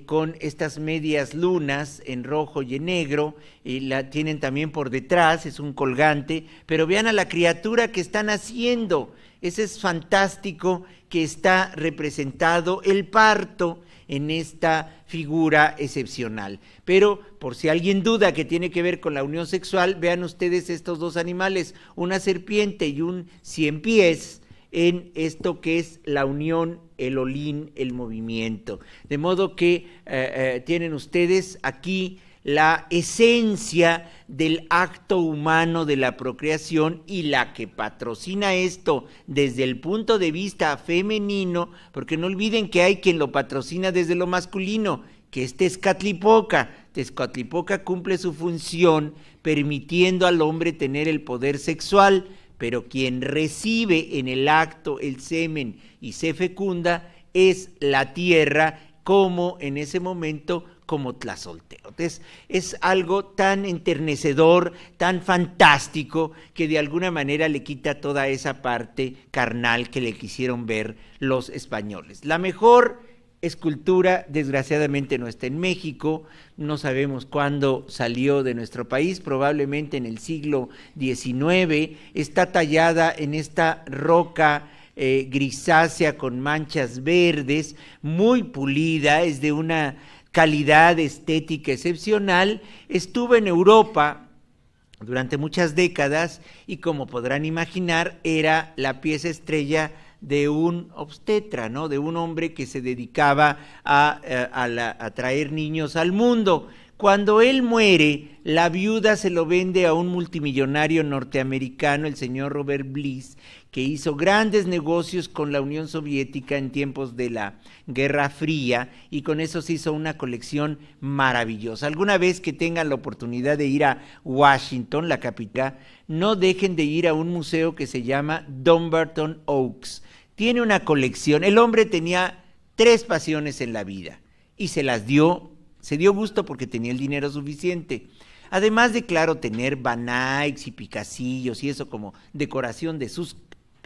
con estas medias lunas en rojo y en negro, y la tienen también por detrás, es un colgante, pero vean a la criatura que están haciendo, ese es fantástico que está representado el parto en esta figura excepcional. Pero por si alguien duda que tiene que ver con la unión sexual, vean ustedes estos dos animales, una serpiente y un cienpies pies en esto que es la unión, el olín, el movimiento. De modo que eh, eh, tienen ustedes aquí la esencia del acto humano de la procreación y la que patrocina esto desde el punto de vista femenino, porque no olviden que hay quien lo patrocina desde lo masculino, que es Tezcatlipoca. Tezcatlipoca cumple su función permitiendo al hombre tener el poder sexual, pero quien recibe en el acto el semen y se fecunda es la tierra como en ese momento como Tlazolteo. Es, es algo tan enternecedor, tan fantástico, que de alguna manera le quita toda esa parte carnal que le quisieron ver los españoles. La mejor escultura desgraciadamente no está en México, no sabemos cuándo salió de nuestro país, probablemente en el siglo XIX, está tallada en esta roca eh, grisácea con manchas verdes, muy pulida, es de una calidad estética excepcional, estuvo en Europa durante muchas décadas y como podrán imaginar era la pieza estrella de un obstetra, ¿no? De un hombre que se dedicaba a, eh, atraer a traer niños al mundo. Cuando él muere, la viuda se lo vende a un multimillonario norteamericano, el señor Robert Bliss, que hizo grandes negocios con la Unión Soviética en tiempos de la Guerra Fría y con eso se hizo una colección maravillosa. Alguna vez que tengan la oportunidad de ir a Washington, la capital, no dejen de ir a un museo que se llama Dumbarton Oaks. Tiene una colección. El hombre tenía tres pasiones en la vida y se las dio, se dio gusto porque tenía el dinero suficiente. Además de, claro, tener banaics y picasillos y eso como decoración de sus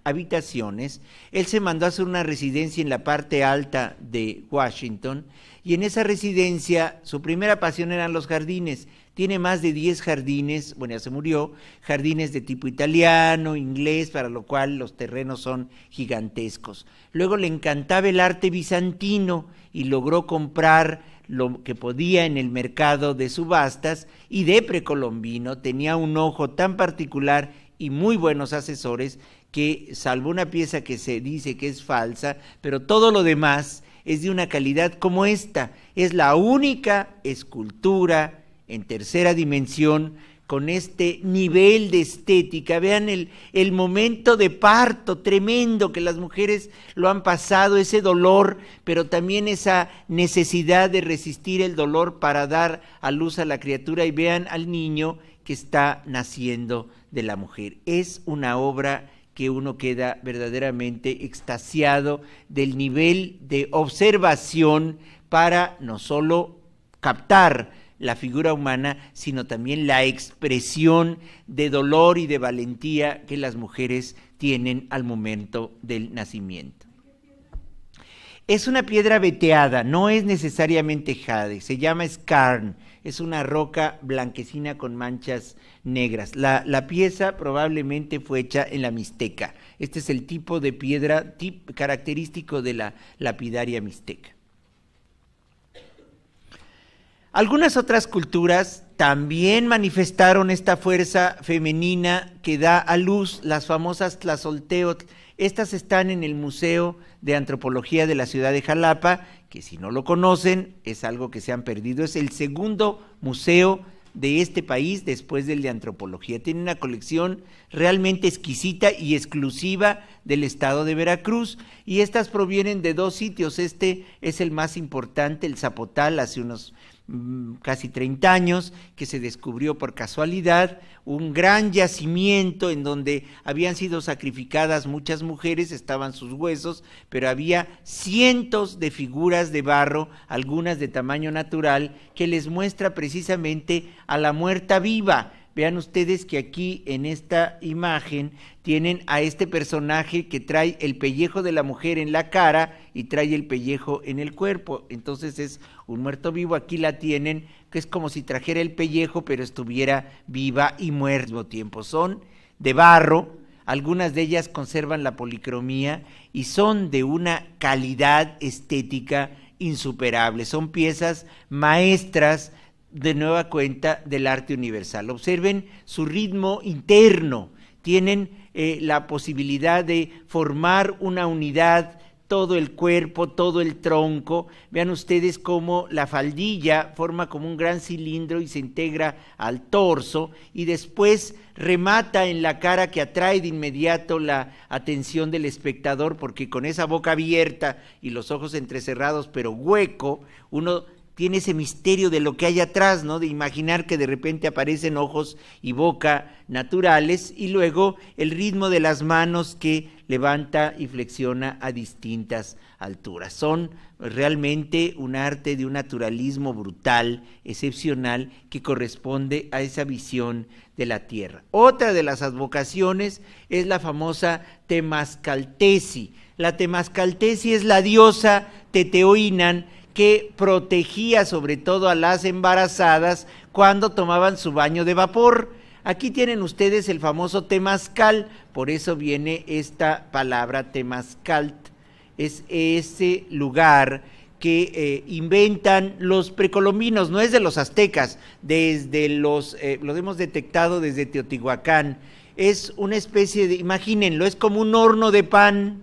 habitaciones. Él se mandó a hacer una residencia en la parte alta de Washington y en esa residencia su primera pasión eran los jardines. Tiene más de 10 jardines, bueno, ya se murió, jardines de tipo italiano, inglés, para lo cual los terrenos son gigantescos. Luego le encantaba el arte bizantino y logró comprar lo que podía en el mercado de subastas y de precolombino tenía un ojo tan particular y muy buenos asesores que salvo una pieza que se dice que es falsa, pero todo lo demás es de una calidad como esta. Es la única escultura en tercera dimensión con este nivel de estética. Vean el, el, momento de parto tremendo que las mujeres lo han pasado, ese dolor, pero también esa necesidad de resistir el dolor para dar a luz a la criatura y vean al niño que está naciendo de la mujer. Es una obra que uno queda verdaderamente extasiado del nivel de observación para no solo captar la figura humana, sino también la expresión de dolor y de valentía que las mujeres tienen al momento del nacimiento. Es una piedra veteada, no es necesariamente jade, se llama Skarn es una roca blanquecina con manchas negras. La, pieza probablemente fue hecha en la Mixteca. Este es el tipo de piedra característico de la lapidaria mixteca. Algunas otras culturas también manifestaron esta fuerza femenina que da a luz las famosas tlazolteotl, estas están en el Museo de Antropología de la ciudad de Jalapa, que si no lo conocen es algo que se han perdido. Es el segundo museo de este país después del de antropología. Tiene una colección realmente exquisita y exclusiva del estado de Veracruz y estas provienen de dos sitios. Este es el más importante, el Zapotal, hace unos Mm, casi 30 años, que se descubrió por casualidad un gran yacimiento en donde habían sido sacrificadas muchas mujeres, estaban sus huesos, pero había cientos de figuras de barro, algunas de tamaño natural, que les muestra precisamente a la muerta viva. Vean ustedes que aquí en esta imagen tienen a este personaje que trae el pellejo de la mujer en la cara y trae el pellejo en el cuerpo. Entonces es un muerto vivo, aquí la tienen, que es como si trajera el pellejo, pero estuviera viva y muerto tiempo. Son de barro, algunas de ellas conservan la policromía y son de una calidad estética insuperable. Son piezas maestras de nueva cuenta del arte universal. Observen su ritmo interno. Tienen eh, la posibilidad de formar una unidad todo el cuerpo, todo el tronco. Vean ustedes cómo la faldilla forma como un gran cilindro y se integra al torso y después remata en la cara que atrae de inmediato la atención del espectador porque con esa boca abierta y los ojos entrecerrados pero hueco, uno tiene ese misterio de lo que hay atrás, ¿no? De imaginar que de repente aparecen ojos y boca naturales y luego el ritmo de las manos que levanta y flexiona a distintas alturas. Son realmente un arte de un naturalismo brutal, excepcional, que corresponde a esa visión de la tierra. Otra de las advocaciones es la famosa Temascaltesi. La Temascaltesi es la diosa Teteoinan que protegía sobre todo a las embarazadas cuando tomaban su baño de vapor. Aquí tienen ustedes el famoso temazcal, por eso viene esta palabra Temazcalt, Es ese lugar que eh, inventan los precolombinos, no es de los aztecas, desde los, eh, lo hemos detectado desde Teotihuacán, es una especie de, imagínenlo, es como un horno de pan,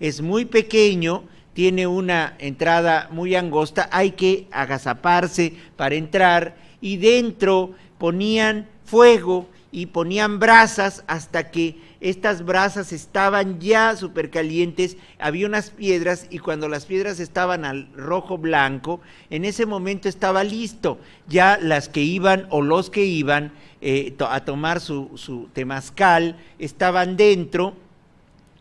es muy pequeño, tiene una entrada muy angosta, hay que agazaparse para entrar y dentro ponían fuego y ponían brasas hasta que estas brasas estaban ya súper calientes, había unas piedras y cuando las piedras estaban al rojo blanco, en ese momento estaba listo, ya las que iban o los que iban eh, a tomar su, su temazcal estaban dentro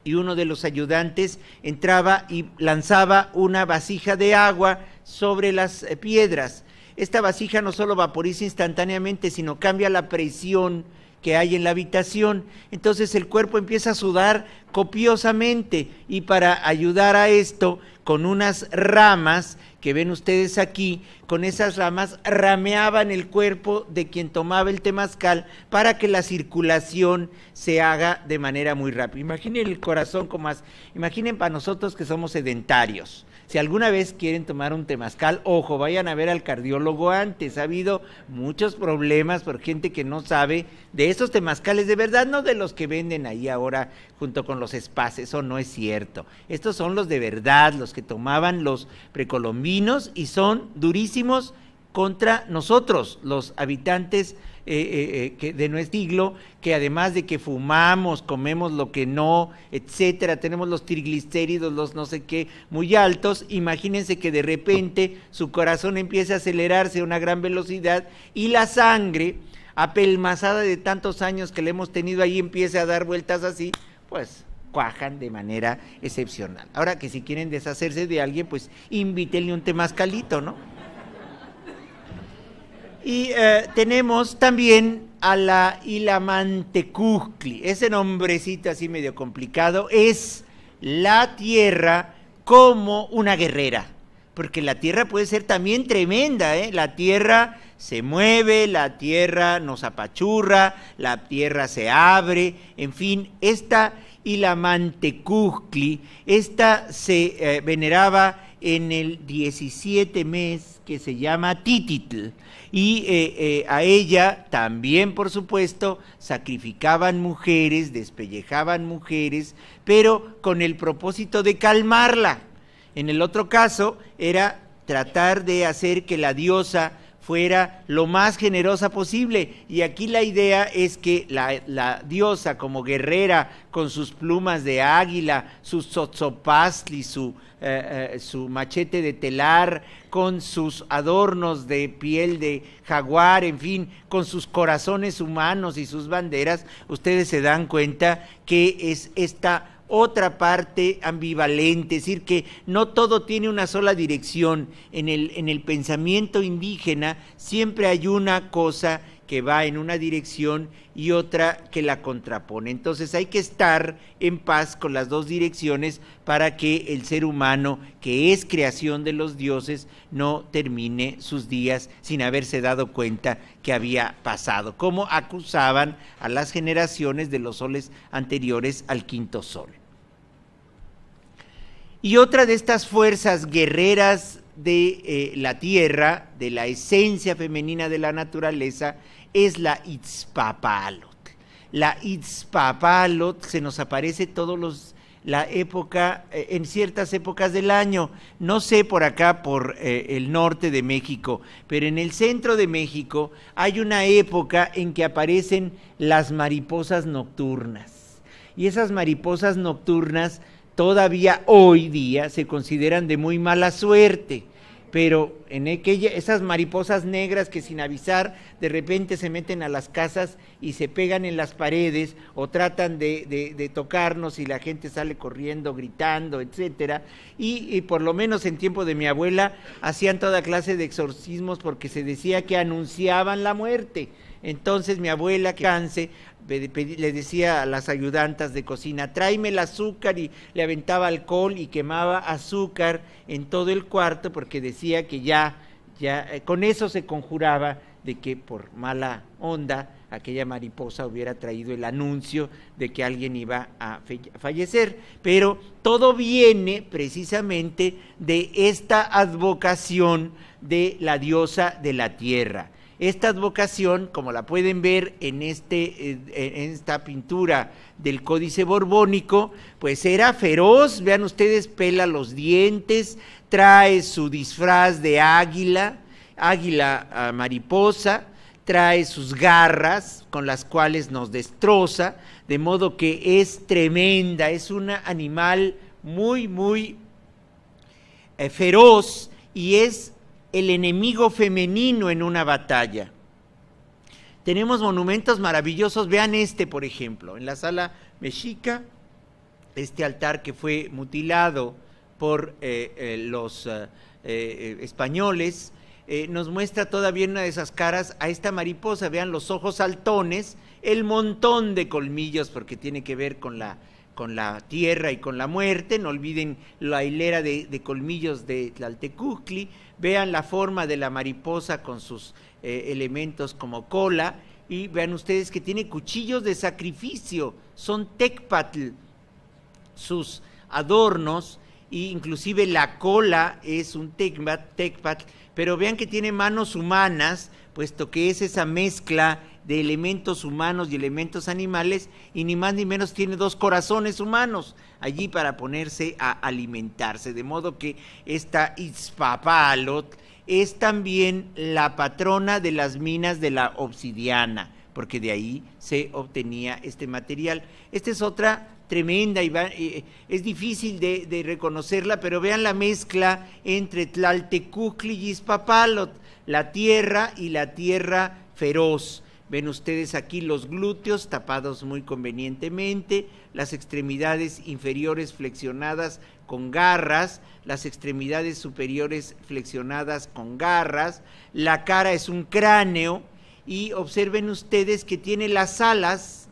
y uno de los ayudantes entraba y lanzaba una vasija de agua sobre las eh, piedras. Esta vasija no solo vaporiza instantáneamente, sino cambia la presión que hay en la habitación. Entonces el cuerpo empieza a sudar copiosamente y para ayudar a esto, con unas ramas que ven ustedes aquí, con esas ramas rameaban el cuerpo de quien tomaba el temazcal para que la circulación se haga de manera muy rápida. Imaginen el corazón como más, imaginen para nosotros que somos sedentarios si alguna vez quieren tomar un temazcal, ojo, vayan a ver al cardiólogo antes. Ha habido muchos problemas por gente que no sabe de esos temazcales de verdad, no de los que venden ahí ahora junto con los spas, eso no es cierto. Estos son los de verdad, los que tomaban los precolombinos y son durísimos contra nosotros, los habitantes eh, eh, eh, que de nuestro siglo, que además de que fumamos, comemos lo que no, etcétera, tenemos los triglicéridos, los no sé qué, muy altos, imagínense que de repente su corazón empieza a acelerarse a una gran velocidad y la sangre, apelmazada de tantos años que le hemos tenido ahí, empieza a dar vueltas así, pues cuajan de manera excepcional. Ahora que si quieren deshacerse de alguien, pues invítenle un temazcalito, ¿no? Y eh, tenemos también a la Ilamantecucli. Ese nombrecito así medio complicado es la tierra como una guerrera. Porque la tierra puede ser también tremenda, ¿eh? La tierra se mueve, la tierra nos apachurra, la tierra se abre, en fin, esta Ilamantecucli, esta se eh, veneraba en el 17 mes que se llama Tititl. Y eh, eh, a ella también, por supuesto, sacrificaban mujeres, despellejaban mujeres, pero con el propósito de calmarla. En el otro caso era tratar de hacer que la diosa fuera lo más generosa posible. Y aquí la idea es que la, diosa como guerrera, con sus plumas de águila, su tzotzopastli, su, eh, eh, su machete de telar, con sus adornos de piel de jaguar, en fin, con sus corazones humanos y sus banderas, ustedes se dan cuenta que es esta otra parte ambivalente, es decir, que no todo tiene una sola dirección. En el, en el pensamiento indígena siempre hay una cosa que va en una dirección y otra que la contrapone. Entonces hay que estar en paz con las dos direcciones para que el ser humano, que es creación de los dioses, no termine sus días sin haberse dado cuenta que había pasado, como acusaban a las generaciones de los soles anteriores al quinto sol. Y otra de estas fuerzas guerreras de eh, la tierra, de la esencia femenina de la naturaleza, es la Itzpapalot. La Itzpapalot se nos aparece todos los la época, eh, en ciertas épocas del año. No sé por acá, por eh, el norte de México, pero en el centro de México hay una época en que aparecen las mariposas nocturnas. Y esas mariposas nocturnas todavía hoy día se consideran de muy mala suerte. Pero en esas mariposas negras que sin avisar de repente se meten a las casas y se pegan en las paredes o tratan de, de, tocarnos y la gente sale corriendo, gritando, etcétera. y por lo menos en tiempo de mi abuela hacían toda clase de exorcismos porque se decía que anunciaban la muerte. Entonces mi abuela, que canse, le decía a las ayudantas de cocina, tráeme el azúcar y le aventaba alcohol y quemaba azúcar en todo el cuarto porque decía que ya, ya, eh, con eso se conjuraba de que por mala onda aquella mariposa hubiera traído el anuncio de que alguien iba a fallecer. Pero todo viene precisamente de esta advocación de la diosa de la tierra. Esta advocación, como la pueden ver en, este, eh, en esta pintura del Códice Borbónico, pues era feroz, vean ustedes, pela los dientes, trae su disfraz de águila, águila ah, mariposa, trae sus garras con las cuales nos destroza, de modo que es tremenda, es un animal muy, muy eh, feroz y es el enemigo femenino en una batalla. Tenemos monumentos maravillosos, vean este por ejemplo, en la sala mexica, este altar que fue mutilado por eh, eh, los eh, españoles, nos muestra todavía una de esas caras a esta mariposa, vean los ojos saltones, el montón de colmillos porque tiene que ver con la con la tierra y con la muerte, no olviden la hilera de, colmillos de Tlaltecucli, vean la forma de la mariposa con sus eh, elementos como cola, y vean ustedes que tiene cuchillos de sacrificio, son tecpatl, sus adornos, e inclusive la cola es un tecpatl, pero vean que tiene manos humanas, puesto que es esa mezcla de elementos humanos y elementos animales y ni más ni menos tiene dos corazones humanos allí para ponerse a alimentarse. De modo que esta Ispapalot es también la patrona de las minas de la obsidiana, porque de ahí se obtenía este material. Esta es otra tremenda y eh, es difícil de, de, reconocerla, pero vean la mezcla entre Tlaltecucli y Ispapalot, la tierra y la tierra feroz. Ven ustedes aquí los glúteos tapados muy convenientemente, las extremidades inferiores flexionadas con garras, las extremidades superiores flexionadas con garras, la cara es un cráneo y observen ustedes que tiene las alas,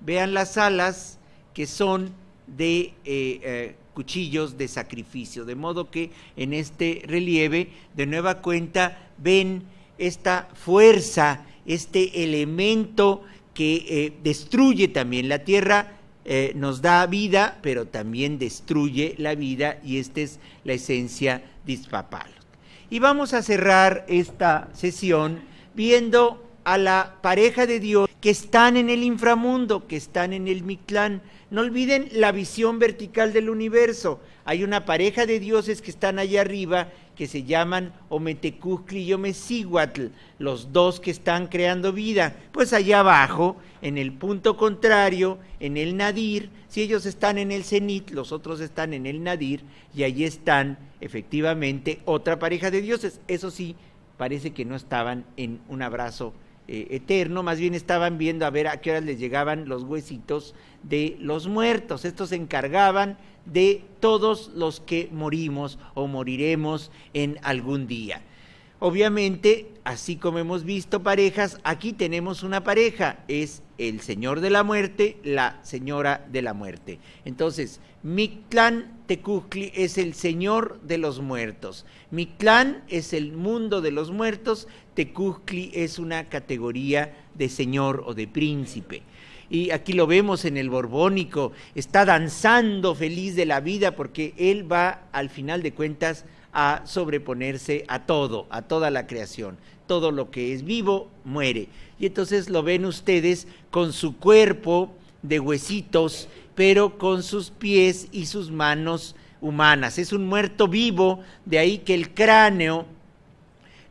vean las alas que son de eh, eh, cuchillos de sacrificio. De modo que en este relieve, de nueva cuenta, ven esta fuerza este elemento que eh, destruye también la tierra, eh, nos da vida, pero también destruye la vida y esta es la esencia de Y vamos a cerrar esta sesión viendo a la pareja de Dios que están en el inframundo, que están en el Mictlán. No olviden la visión vertical del universo. Hay una pareja de dioses que están allá arriba que se llaman Ometecuzcli y Omecihuatl, los dos que están creando vida. Pues allá abajo, en el punto contrario, en el nadir, si ellos están en el cenit, los otros están en el nadir, y allí están efectivamente otra pareja de dioses. Eso sí, parece que no estaban en un abrazo eh, eterno, más bien estaban viendo a ver a qué horas les llegaban los huesitos de los muertos. Estos se encargaban de todos los que morimos o moriremos en algún día. Obviamente, así como hemos visto parejas, aquí tenemos una pareja, es el señor de la muerte, la señora de la muerte. Entonces, Mictlán Tecucli es el señor de los muertos. Mictlán es el mundo de los muertos, Tecuzcli este es una categoría de señor o de príncipe. Y aquí lo vemos en el Borbónico, está danzando feliz de la vida porque él va al final de cuentas a sobreponerse a todo, a toda la creación. Todo lo que es vivo muere. Y entonces lo ven ustedes con su cuerpo de huesitos, pero con sus pies y sus manos humanas. Es un muerto vivo, de ahí que el cráneo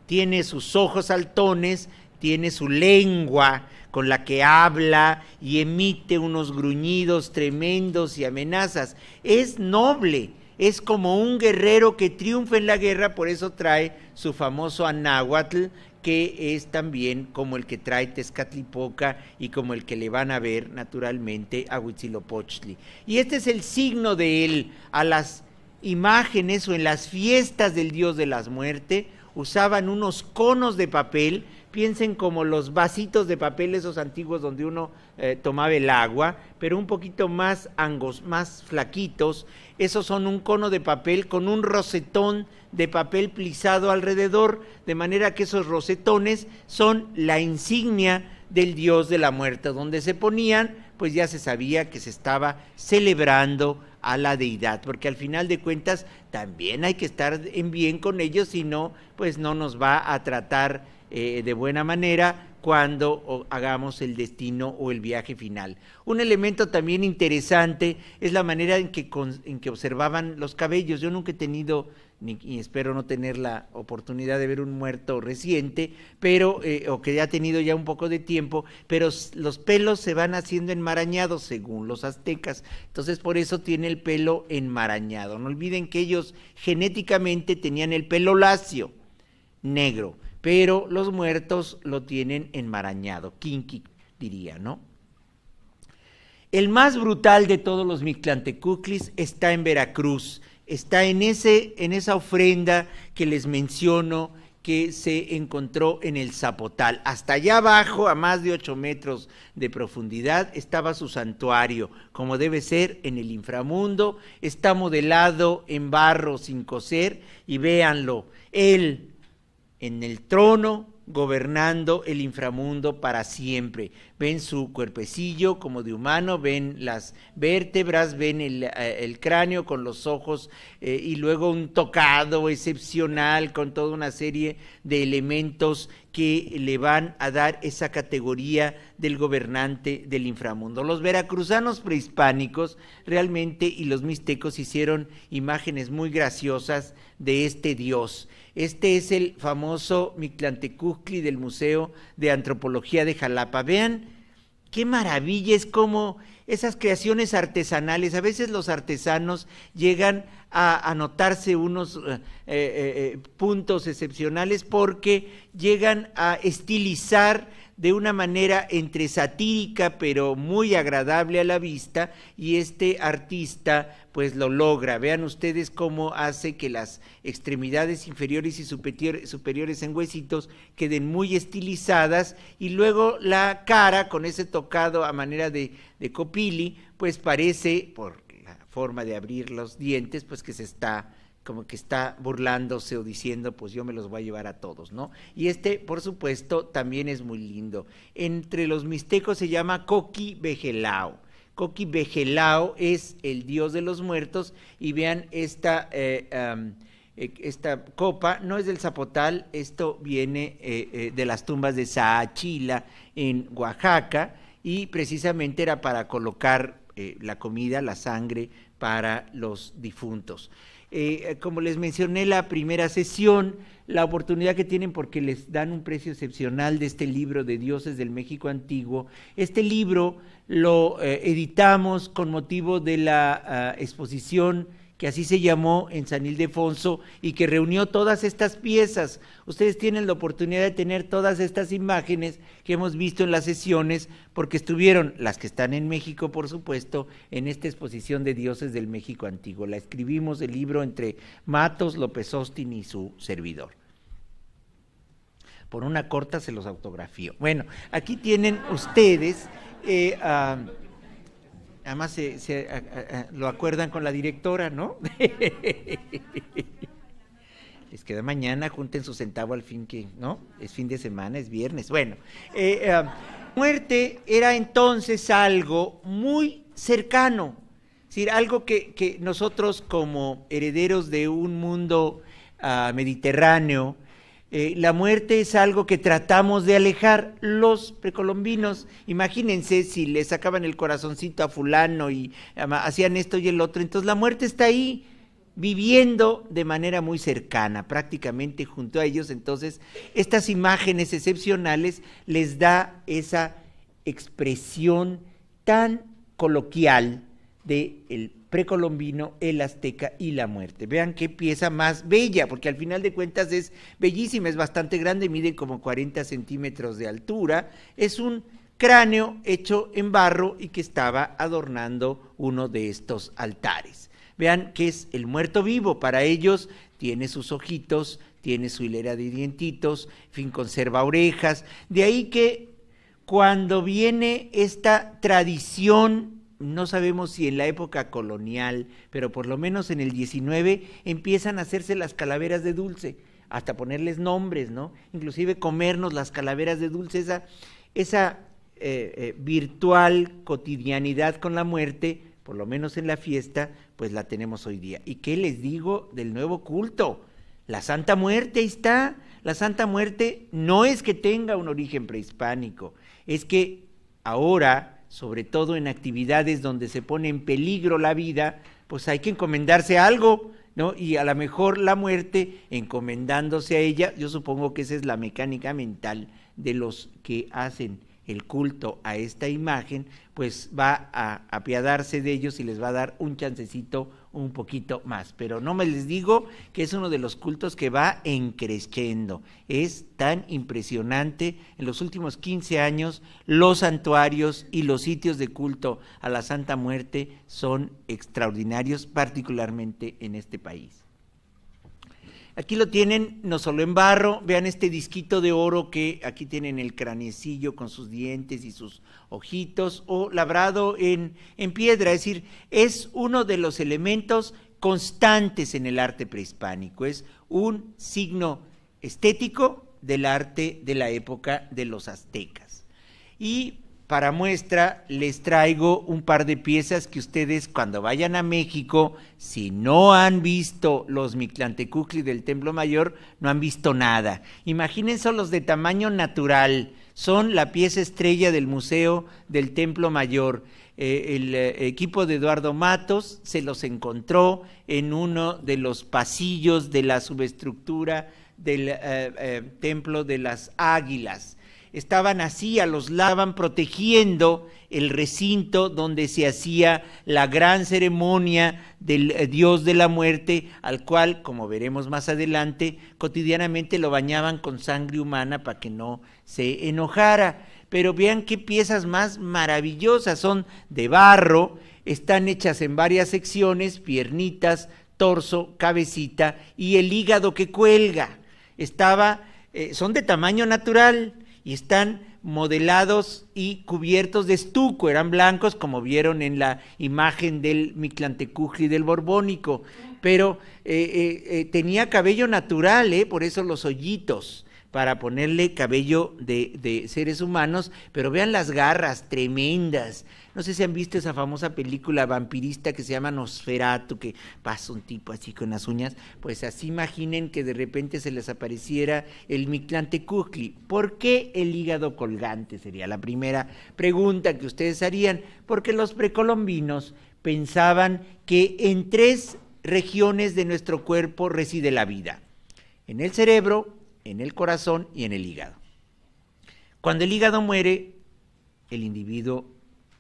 tiene sus ojos altones, tiene su lengua con la que habla y emite unos gruñidos tremendos y amenazas. Es noble, es como un guerrero que triunfa en la guerra, por eso trae su famoso anáhuatl, que es también como el que trae Tezcatlipoca y como el que le van a ver naturalmente a Huitzilopochtli. Y este es el signo de él a las imágenes o en las fiestas del dios de las muertes usaban unos conos de papel, piensen como los vasitos de papel esos antiguos donde uno eh, tomaba el agua, pero un poquito más angos, más flaquitos, esos son un cono de papel con un rosetón de papel plisado alrededor, de manera que esos rosetones son la insignia del dios de la muerte, donde se ponían, pues ya se sabía que se estaba celebrando a la deidad, porque al final de cuentas también hay que estar en bien con ellos, si no, pues no nos va a tratar eh, de buena manera cuando hagamos el destino o el viaje final. Un elemento también interesante es la manera en que, observaban los cabellos. Yo nunca he tenido, ni, y espero no tener la oportunidad de ver un muerto reciente, pero, eh, o que ha tenido ya un poco de tiempo, pero los pelos se van haciendo enmarañados según los aztecas. Entonces por eso tiene el pelo enmarañado. No olviden que ellos genéticamente tenían el pelo lacio, negro pero los muertos lo tienen enmarañado, kinki diría, ¿no? El más brutal de todos los mictlantecuclis está en Veracruz, está en, ese, en esa ofrenda que les menciono que se encontró en el Zapotal. Hasta allá abajo, a más de ocho metros de profundidad, estaba su santuario, como debe ser en el inframundo. Está modelado en barro sin coser y véanlo, él en el trono gobernando el inframundo para siempre. Ven su cuerpecillo como de humano, ven las vértebras, ven el, eh, cráneo con los ojos eh, y luego un tocado excepcional con toda una serie de elementos que le van a dar esa categoría del gobernante del inframundo. Los veracruzanos prehispánicos realmente y los mixtecos hicieron imágenes muy graciosas de este dios. Este es el famoso Mictlantecuzcli del Museo de Antropología de Jalapa. Vean qué maravilla es como esas creaciones artesanales. A veces los artesanos llegan a anotarse unos eh, eh, eh, puntos excepcionales porque llegan a estilizar de una manera entre satírica pero muy agradable a la vista y este artista pues lo logra. Vean ustedes cómo hace que las extremidades inferiores y superiores en huesitos queden muy estilizadas y luego la cara con ese tocado a manera de, de copili pues parece por la forma de abrir los dientes pues que se está como que está burlándose o diciendo, pues yo me los voy a llevar a todos, ¿no? Y este, por supuesto, también es muy lindo. Entre los mixtecos se llama Coqui Bejelao. Coqui Bejelao es el dios de los muertos y vean esta, eh, eh, esta copa, no es del zapotal, esto viene eh, de las tumbas de Saachila en Oaxaca y precisamente era para colocar la comida, la sangre para los difuntos. Eh, como les mencioné la primera sesión, la oportunidad que tienen porque les dan un precio excepcional de este libro de dioses del México antiguo. Este libro lo eh, editamos con motivo de la ah, exposición que así se llamó en San Ildefonso y que reunió todas estas piezas. Ustedes tienen la oportunidad de tener todas estas imágenes que hemos visto en las sesiones, porque estuvieron las que están en México, por supuesto, en esta exposición de dioses del México antiguo. La escribimos el libro entre Matos, López Austin y su servidor. Por una corta se los autografió. Bueno, aquí tienen ustedes. Eh, Además se, lo acuerdan con la directora, ¿no? Les queda mañana, junten su centavo al fin que, ¿no? Es fin de semana, es viernes. Bueno, eh, eh, ah, muerte era entonces algo muy cercano, es decir, algo que, nosotros como herederos de un mundo ah, mediterráneo, eh, la muerte es algo que tratamos de alejar los precolombinos. Imagínense si le sacaban el corazoncito a fulano y hacían esto y el otro. Entonces la muerte está ahí viviendo de manera muy cercana, prácticamente junto a ellos. Entonces estas imágenes excepcionales les da esa expresión tan coloquial de el precolombino, el azteca y la muerte. Vean qué pieza más bella, porque al final de cuentas es bellísima, es bastante grande, mide como 40 centímetros de altura, es un cráneo hecho en barro y que estaba adornando uno de estos altares. Vean que es el muerto vivo, para ellos tiene sus ojitos, tiene su hilera de dientitos, fin, conserva orejas. De ahí que cuando viene esta tradición no sabemos si en la época colonial, pero por lo menos en el 19 empiezan a hacerse las calaveras de dulce, hasta ponerles nombres, ¿no? Inclusive comernos las calaveras de dulce, esa, eh, eh, virtual cotidianidad con la muerte, por lo menos en la fiesta, pues la tenemos hoy día. ¿Y qué les digo del nuevo culto? La Santa Muerte, está. La Santa Muerte no es que tenga un origen prehispánico, es que ahora sobre todo en actividades donde se pone en peligro la vida, pues hay que encomendarse a algo, ¿no? Y a lo mejor la muerte, encomendándose a ella, yo supongo que esa es la mecánica mental de los que hacen el culto a esta imagen, pues va a apiadarse de ellos y les va a dar un chancecito un poquito más. Pero no me les digo que es uno de los cultos que va creciendo. Es tan impresionante. En los últimos 15 años, los santuarios y los sitios de culto a la Santa Muerte son extraordinarios, particularmente en este país. Aquí lo tienen, no solo en barro, vean este disquito de oro que aquí tienen el craniecillo con sus dientes y sus ojitos, o labrado en, en piedra, es decir, es uno de los elementos constantes en el arte prehispánico, es un signo estético del arte de la época de los aztecas. Y para muestra les traigo un par de piezas que ustedes cuando vayan a México, si no han visto los Mictlantecuhtli del Templo Mayor, no han visto nada. Imagínense los de tamaño natural, son la pieza estrella del Museo del Templo Mayor. Eh, el eh, equipo de Eduardo Matos se los encontró en uno de los pasillos de la subestructura del eh, Templo de las Águilas estaban así, a los lavan protegiendo el recinto donde se hacía la gran ceremonia del eh, dios de la muerte, al cual, como veremos más adelante, cotidianamente lo bañaban con sangre humana para que no se enojara. Pero vean qué piezas más maravillosas, son de barro, están hechas en varias secciones, piernitas, torso, cabecita y el hígado que cuelga. Estaba, eh, son de tamaño natural y están modelados y cubiertos de estuco, eran blancos como vieron en la imagen del Mictlantecuhtli del Borbónico, pero eh, eh, eh, tenía cabello natural, por eso los hoyitos para ponerle cabello de, seres humanos, pero vean las garras tremendas, no sé si han visto esa famosa película vampirista que se llama Nosferatu, que pasa un tipo así con las uñas. Pues así imaginen que de repente se les apareciera el Cucli. ¿Por qué el hígado colgante? Sería la primera pregunta que ustedes harían. Porque los precolombinos pensaban que en tres regiones de nuestro cuerpo reside la vida. En el cerebro, en el corazón y en el hígado. Cuando el hígado muere, el individuo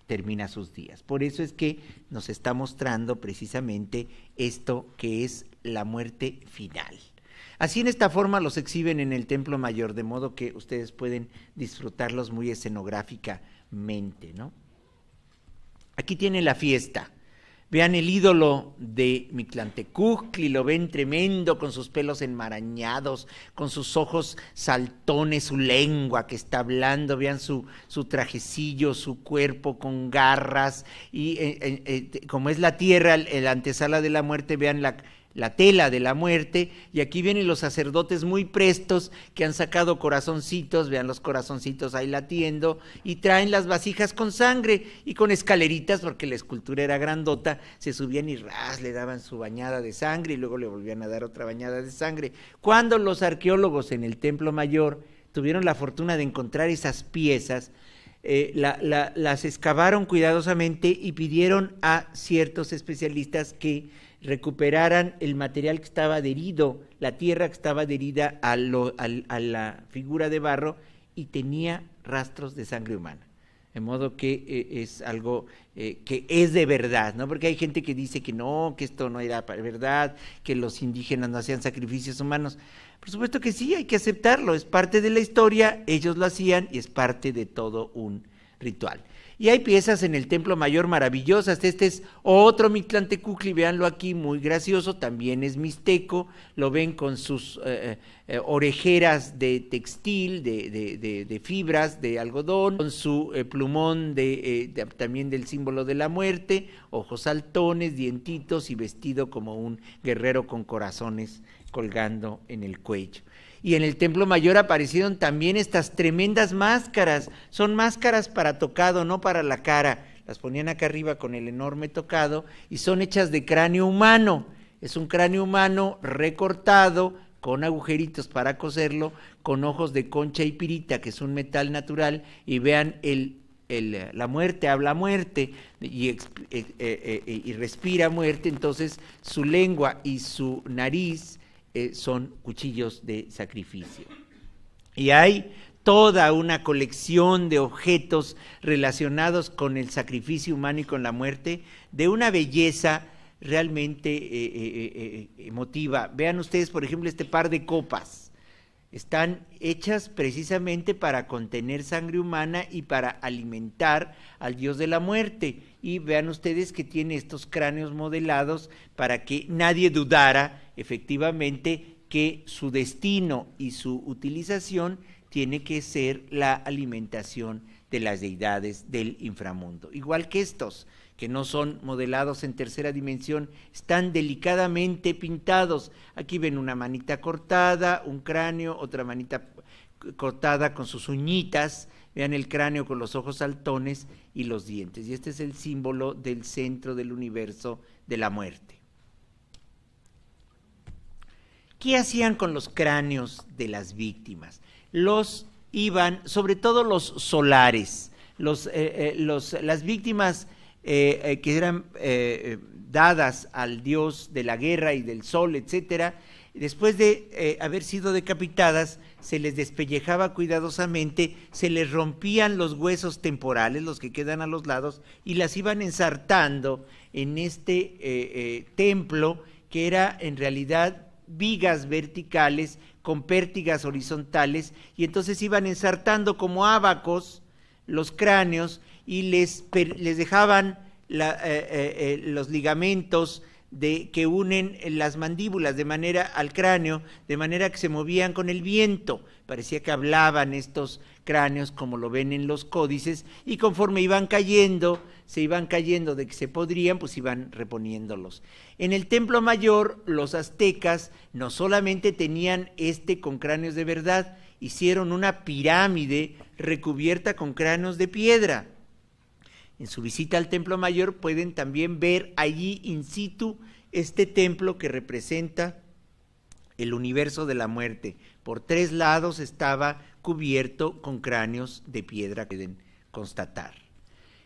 termina sus días. Por eso es que nos está mostrando precisamente esto que es la muerte final. Así en esta forma los exhiben en el Templo Mayor, de modo que ustedes pueden disfrutarlos muy escenográficamente, ¿no? Aquí tiene la fiesta Vean el ídolo de Mitlantecucli, lo ven tremendo con sus pelos enmarañados, con sus ojos saltones, su lengua que está hablando, vean su, su trajecillo, su cuerpo con garras, y eh, eh, eh, como es la tierra, el, el antesala de la muerte, vean la, la tela de la muerte, y aquí vienen los sacerdotes muy prestos que han sacado corazoncitos, vean los corazoncitos ahí latiendo, y traen las vasijas con sangre y con escaleritas, porque la escultura era grandota, se subían y ras, le daban su bañada de sangre y luego le volvían a dar otra bañada de sangre. Cuando los arqueólogos en el Templo Mayor tuvieron la fortuna de encontrar esas piezas, eh, las excavaron cuidadosamente y pidieron a ciertos especialistas que recuperaran el material que estaba adherido, la tierra que estaba adherida a, la figura de barro y tenía rastros de sangre humana. De modo que eh, es algo eh, que es de verdad, ¿no? Porque hay gente que dice que no, que esto no era verdad, que los indígenas no hacían sacrificios humanos. Por supuesto que sí, hay que aceptarlo, es parte de la historia, ellos lo hacían y es parte de todo un ritual. Y hay piezas en el Templo Mayor maravillosas. Este es otro Mitlantecucli, véanlo aquí, muy gracioso. También es mixteco. Lo ven con sus eh, eh, eh, orejeras de textil, de, fibras, de algodón, con su plumón de, también del símbolo de la muerte, ojos saltones, dientitos y vestido como un guerrero con corazones colgando en el cuello. Y en el templo mayor aparecieron también estas tremendas máscaras. Son máscaras para tocado, no para la cara. Las ponían acá arriba con el enorme tocado y son hechas de cráneo humano. Es un cráneo humano recortado con agujeritos para coserlo, con ojos de concha y pirita, que es un metal natural, y vean el la muerte habla muerte eh, eh, eh, y respira muerte, entonces su lengua y su nariz eh, son cuchillos de sacrificio. Y hay toda una colección de objetos relacionados con el sacrificio humano y con la muerte, de una belleza realmente eh, eh, emotiva. Vean ustedes, por ejemplo, este par de copas. Están hechas precisamente para contener sangre humana y para alimentar al dios de la muerte. Y vean ustedes que tiene estos cráneos modelados para que nadie dudara efectivamente que su destino y su utilización tiene que ser la alimentación de las deidades del inframundo. Igual que estos, que no son modelados en tercera dimensión, están delicadamente pintados. Aquí ven una manita cortada, un cráneo, otra manita cortada con sus uñitas, vean el cráneo con los ojos saltones y los dientes. Y este es el símbolo del centro del universo de la muerte. ¿Qué hacían con los cráneos de las víctimas? Los iban, sobre todo los solares, eh, eh, las víctimas eh, que eran dadas al dios de la guerra y del sol, etcétera, después de haber sido decapitadas, se les despellejaba cuidadosamente, se les rompían los huesos temporales, los que quedan a los lados, y las iban ensartando en este templo que era en realidad vigas verticales con pértigas horizontales y entonces iban ensartando como abacos los cráneos y les, les dejaban eh, eh, eh, los ligamentos de, que unen las mandíbulas de manera al cráneo, de manera que se movían con el viento. Parecía que hablaban estos cráneos como lo ven en los códices y conforme iban cayendo, se iban cayendo de que se podrían, pues iban reponiéndolos. En el templo mayor, los aztecas no solamente tenían este con cráneos de verdad, hicieron una pirámide recubierta con cráneos de piedra en su visita al Templo Mayor pueden también ver allí in situ este templo que representa el universo de la muerte. Por tres lados estaba cubierto con cráneos de piedra, que pueden constatar.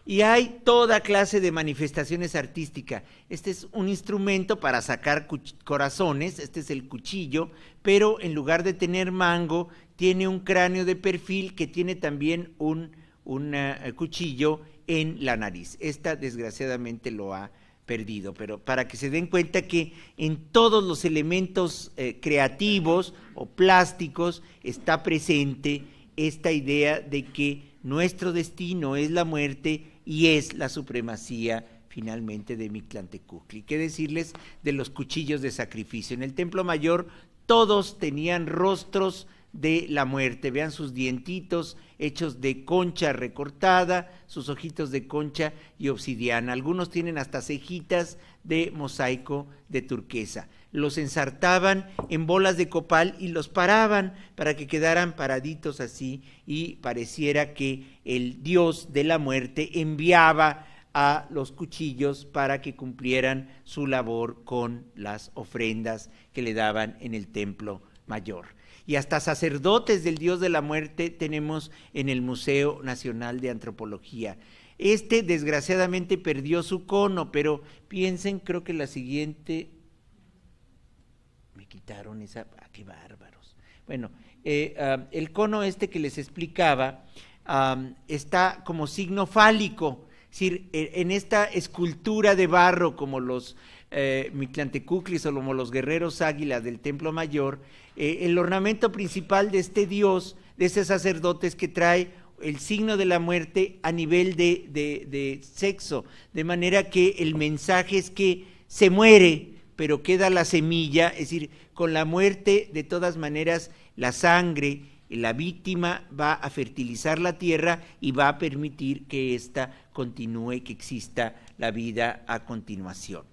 Y hay toda clase de manifestaciones artísticas. Este es un instrumento para sacar corazones, este es el cuchillo, pero en lugar de tener mango, tiene un cráneo de perfil que tiene también un un eh, cuchillo en la nariz. Esta desgraciadamente lo ha perdido, pero para que se den cuenta que en todos los elementos eh, creativos o plásticos está presente esta idea de que nuestro destino es la muerte y es la supremacía finalmente de Mictlantecuhtli. ¿Qué decirles de los cuchillos de sacrificio? En el Templo Mayor todos tenían rostros de la muerte, vean sus dientitos, hechos de concha recortada, sus ojitos de concha y obsidiana. Algunos tienen hasta cejitas de mosaico de turquesa. Los ensartaban en bolas de copal y los paraban para que quedaran paraditos así y pareciera que el dios de la muerte enviaba a los cuchillos para que cumplieran su labor con las ofrendas que le daban en el templo mayor y hasta sacerdotes del Dios de la muerte tenemos en el Museo Nacional de Antropología. Este desgraciadamente perdió su cono, pero piensen, creo que la siguiente... Me quitaron esa... Ah, ¡Qué bárbaros! Bueno, eh, ah, el cono este que les explicaba ah, está como signo fálico, es decir, e, en esta escultura de barro como los eh, o como los guerreros águilas del Templo Mayor, eh, el ornamento principal de este dios, de este sacerdote, es que trae el signo de la muerte a nivel de sexo, de manera que el mensaje es que se muere, pero queda la semilla, es decir, con la muerte, de todas maneras, la sangre, la víctima va a fertilizar la tierra y va a permitir que ésta continúe, que exista la vida a continuación.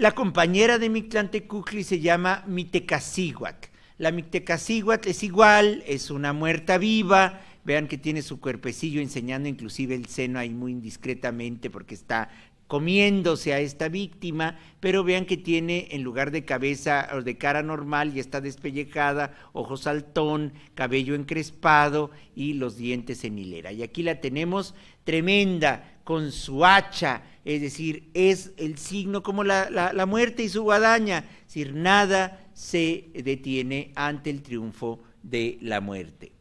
La compañera de Mictlantecuhtli se llama Mitecacíhuac. La Mitecacíhuac es igual, es una muerta viva. Vean que tiene su cuerpecillo enseñando inclusive el seno ahí muy indiscretamente porque está comiéndose a esta víctima, pero vean que tiene en lugar de cabeza o de cara normal y está despellejada, ojos saltón, cabello encrespado y los dientes en hilera. Y aquí la tenemos tremenda, con su hacha, es decir, es el signo como la, muerte y su guadaña, es decir, nada se detiene ante el triunfo de la muerte.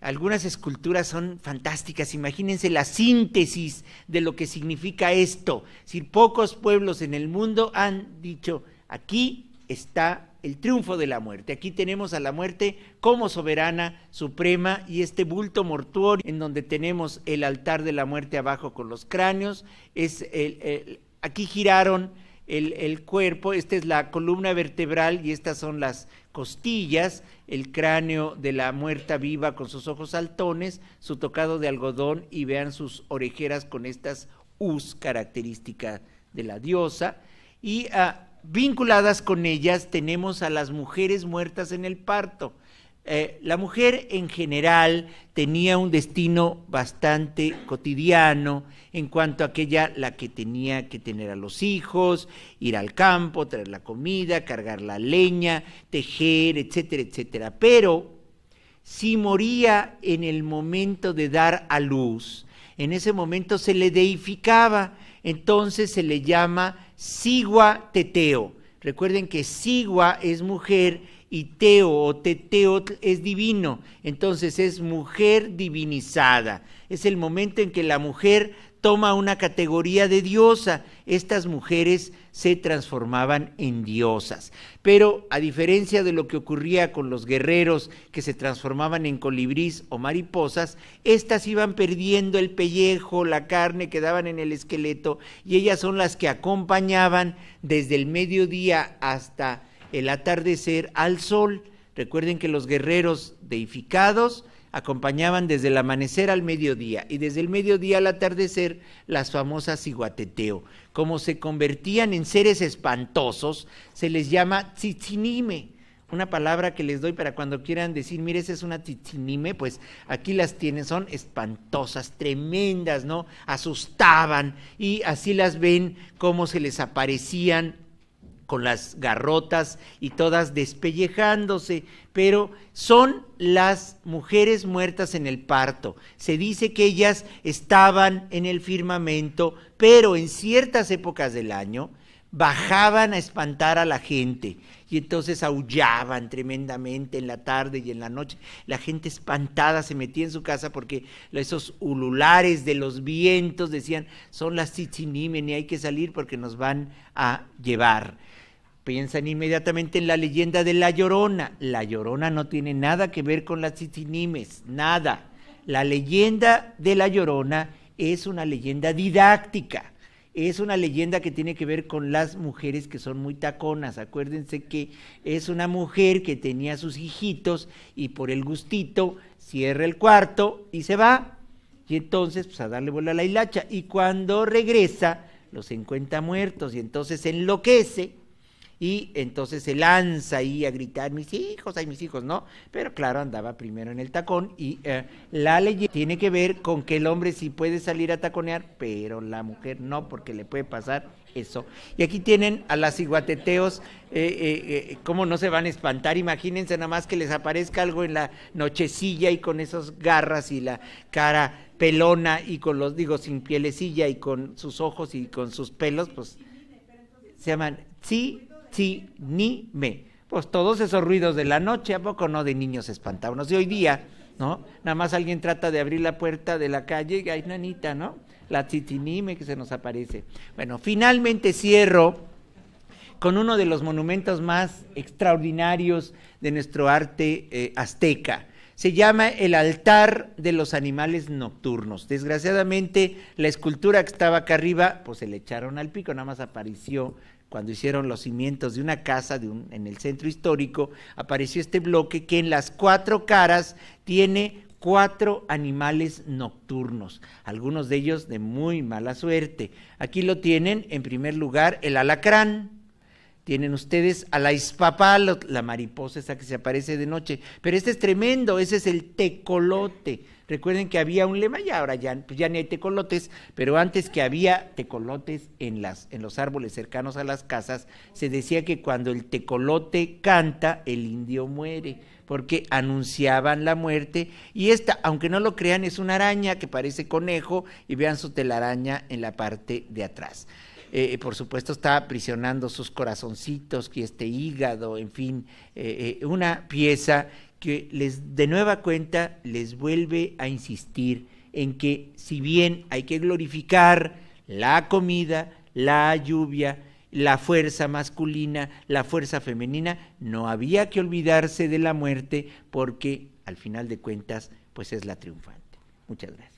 Algunas esculturas son fantásticas, imagínense la síntesis de lo que significa esto. Es pocos pueblos en el mundo han dicho, aquí está el triunfo de la muerte. Aquí tenemos a la muerte como soberana suprema y este bulto mortuorio en donde tenemos el altar de la muerte abajo con los cráneos. Es el, aquí giraron el, cuerpo, esta es la columna vertebral y estas son las costillas, el cráneo de la muerta viva con sus ojos saltones, su tocado de algodón y vean sus orejeras con estas us características de la diosa. Y a ah, vinculadas con ellas tenemos a las mujeres muertas en el parto. Eh, la mujer en general tenía un destino bastante cotidiano en cuanto a aquella la que tenía que tener a los hijos, ir al campo, traer la comida, cargar la leña, tejer, etcétera, etcétera. Pero si moría en el momento de dar a luz, en ese momento se le deificaba, entonces se le llama Sigua Teteo. Recuerden que Sigua es mujer y Teo o Teteo es divino, entonces es mujer divinizada. Es el momento en que la mujer toma una categoría de diosa. Estas mujeres se transformaban en diosas. Pero a diferencia de lo que ocurría con los guerreros que se transformaban en colibrís o mariposas, estas iban perdiendo el pellejo, la carne, quedaban en el esqueleto y ellas son las que acompañaban desde el mediodía hasta el atardecer al sol. Recuerden que los guerreros deificados acompañaban desde el amanecer al mediodía y desde el mediodía al atardecer las famosas iguateteo. Como se convertían en seres espantosos, se les llama tzitzinime. Una palabra que les doy para cuando quieran decir, mire, esa es una tzitzinime, pues aquí las tienen, son espantosas, tremendas, ¿no? Asustaban y así las ven como se les aparecían con las garrotas y todas despellejándose, pero son las mujeres muertas en el parto. Se dice que ellas estaban en el firmamento, pero en ciertas épocas del año bajaban a espantar a la gente y entonces aullaban tremendamente en la tarde y en la noche. La gente espantada se metía en su casa porque esos ululares de los vientos decían, son las chichinimen y hay que salir porque nos van a llevar. Piensan inmediatamente en la leyenda de La Llorona. La Llorona no tiene nada que ver con las Sisinimes, nada. La leyenda de La Llorona es una leyenda didáctica, es una leyenda que tiene que ver con las mujeres que son muy taconas. Acuérdense que es una mujer que tenía sus hijitos y por el gustito cierra el cuarto y se va. Y entonces, pues a darle bola a la hilacha. Y cuando regresa, los encuentra muertos y entonces enloquece y entonces se lanza ahí a gritar, mis hijos, hay mis hijos, ¿no? Pero claro, andaba primero en el tacón y eh, la ley tiene que ver con que el hombre sí puede salir a taconear, pero la mujer no, porque le puede pasar eso. Y aquí tienen a las iguateteos, eh, eh, cómo no se van a espantar, imagínense nada más que les aparezca algo en la nochecilla y con esas garras y la cara pelona y con los, digo, sin pielecilla y con sus ojos y con sus pelos, pues se llaman, sí, pues todos esos ruidos de la noche, ¿a poco no de niños espantábamos. de hoy día, ¿no? Nada más alguien trata de abrir la puerta de la calle y hay nanita, ¿no? La titinime que se nos aparece. Bueno, finalmente cierro con uno de los monumentos más extraordinarios de nuestro arte eh, azteca. Se llama el altar de los animales nocturnos. Desgraciadamente, la escultura que estaba acá arriba, pues se le echaron al pico, nada más apareció cuando hicieron los cimientos de una casa de un, en el centro histórico, apareció este bloque que en las cuatro caras tiene cuatro animales nocturnos, algunos de ellos de muy mala suerte. Aquí lo tienen, en primer lugar, el alacrán, tienen ustedes a la ispapal, la mariposa esa que se aparece de noche. Pero este es tremendo, ese es el tecolote. Recuerden que había un lema, ya ahora ya, pues ya ni hay tecolotes, pero antes que había tecolotes en, las, en los árboles cercanos a las casas, se decía que cuando el tecolote canta, el indio muere, porque anunciaban la muerte. Y esta, aunque no lo crean, es una araña que parece conejo y vean su telaraña en la parte de atrás. Eh, eh, por supuesto está aprisionando sus corazoncitos, que este hígado, en fin, eh, una pieza que les de nueva cuenta les vuelve a insistir en que si bien hay que glorificar la comida, la lluvia, la fuerza masculina, la fuerza femenina, no había que olvidarse de la muerte porque al final de cuentas pues es la triunfante. Muchas gracias.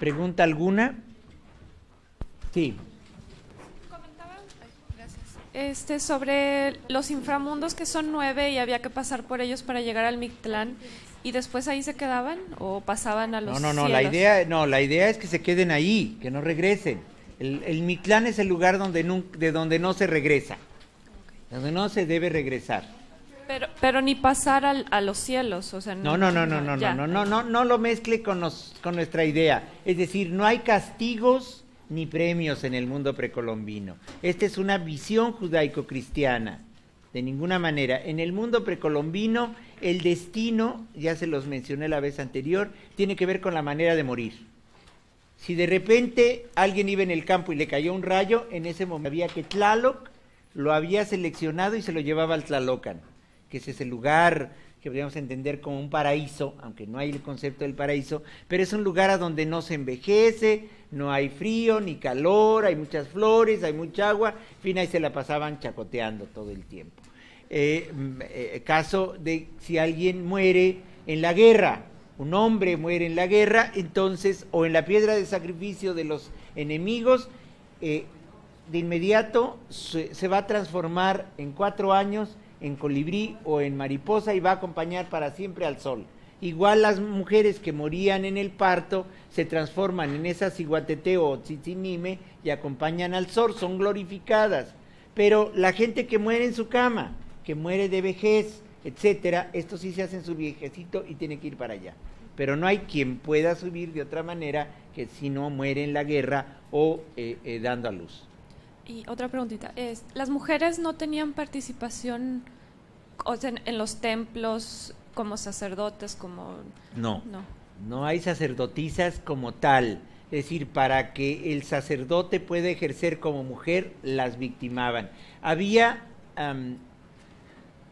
¿Pregunta alguna? Sí. Este, sobre los inframundos que son nueve y había que pasar por ellos para llegar al Mictlán y después ahí se quedaban o pasaban a los No, no, no, la idea no, la idea es que se queden ahí, que no regresen. El, el Mictlán es el lugar donde de donde no se regresa. Donde no se debe regresar. Pero, pero ni pasar al, a los cielos, o sea... No, no, no, no, no, no, no, no, no, no lo mezcle con, nos, con nuestra idea. Es decir, no hay castigos ni premios en el mundo precolombino. Esta es una visión judaico-cristiana, de ninguna manera. En el mundo precolombino, el destino, ya se los mencioné la vez anterior, tiene que ver con la manera de morir. Si de repente alguien iba en el campo y le cayó un rayo, en ese momento había que Tlaloc lo había seleccionado y se lo llevaba al Tlalocan que es ese lugar que podríamos entender como un paraíso, aunque no hay el concepto del paraíso, pero es un lugar a donde no se envejece, no hay frío ni calor, hay muchas flores, hay mucha agua, en fin, ahí se la pasaban chacoteando todo el tiempo. Eh, mm, eh, caso de si alguien muere en la guerra, un hombre muere en la guerra, entonces, o en la piedra de sacrificio de los enemigos, eh, de inmediato se va a transformar en cuatro años en colibrí o en mariposa y va a acompañar para siempre al sol. Igual las mujeres que morían en el parto se transforman en esas ciguateteo o tzitzinime y acompañan al sol, son glorificadas. Pero la gente que muere en su cama, que muere de vejez, etcétera, esto sí se hace en su viejecito y tiene que ir para allá. Pero no hay quien pueda subir de otra manera que si no muere en la guerra o eh, eh, dando a luz. Y otra preguntita es, ¿las mujeres no tenían participación en los templos como sacerdotes, como... No, no, hay sacerdotisas como tal. Es decir, para que el sacerdote pueda ejercer como mujer, las victimaban. Había,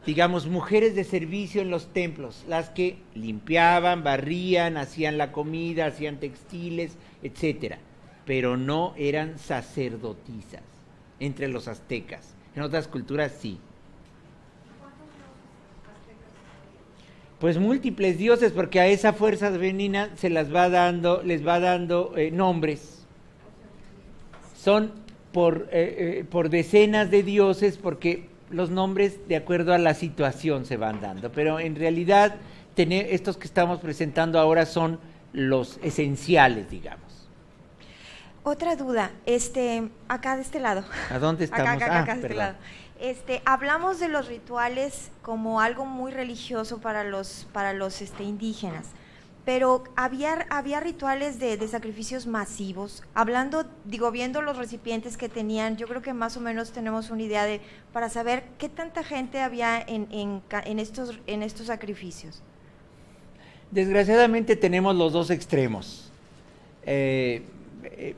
digamos, mujeres de servicio en los templos, las que limpiaban, barrían, hacían la comida, hacían textiles, etcétera, pero no eran sacerdotisas entre los aztecas. En otras culturas sí. Pues múltiples dioses, porque a esa fuerza veninas se las va dando, les va dando eh, nombres. Son por, eh, eh, por decenas de dioses, porque los nombres de acuerdo a la situación se van dando. Pero en realidad, tener, estos que estamos presentando ahora son los esenciales, digamos. Otra duda, este, acá de este lado. ¿A dónde estamos? Acá, acá, ah, acá de este lado. Este, hablamos de los rituales como algo muy religioso para los, para los este, indígenas, pero había, había rituales de, de, sacrificios masivos. Hablando, digo, viendo los recipientes que tenían, yo creo que más o menos tenemos una idea de, para saber qué tanta gente había en, en, estos, en estos sacrificios. Desgraciadamente tenemos los dos extremos. Eh, eh,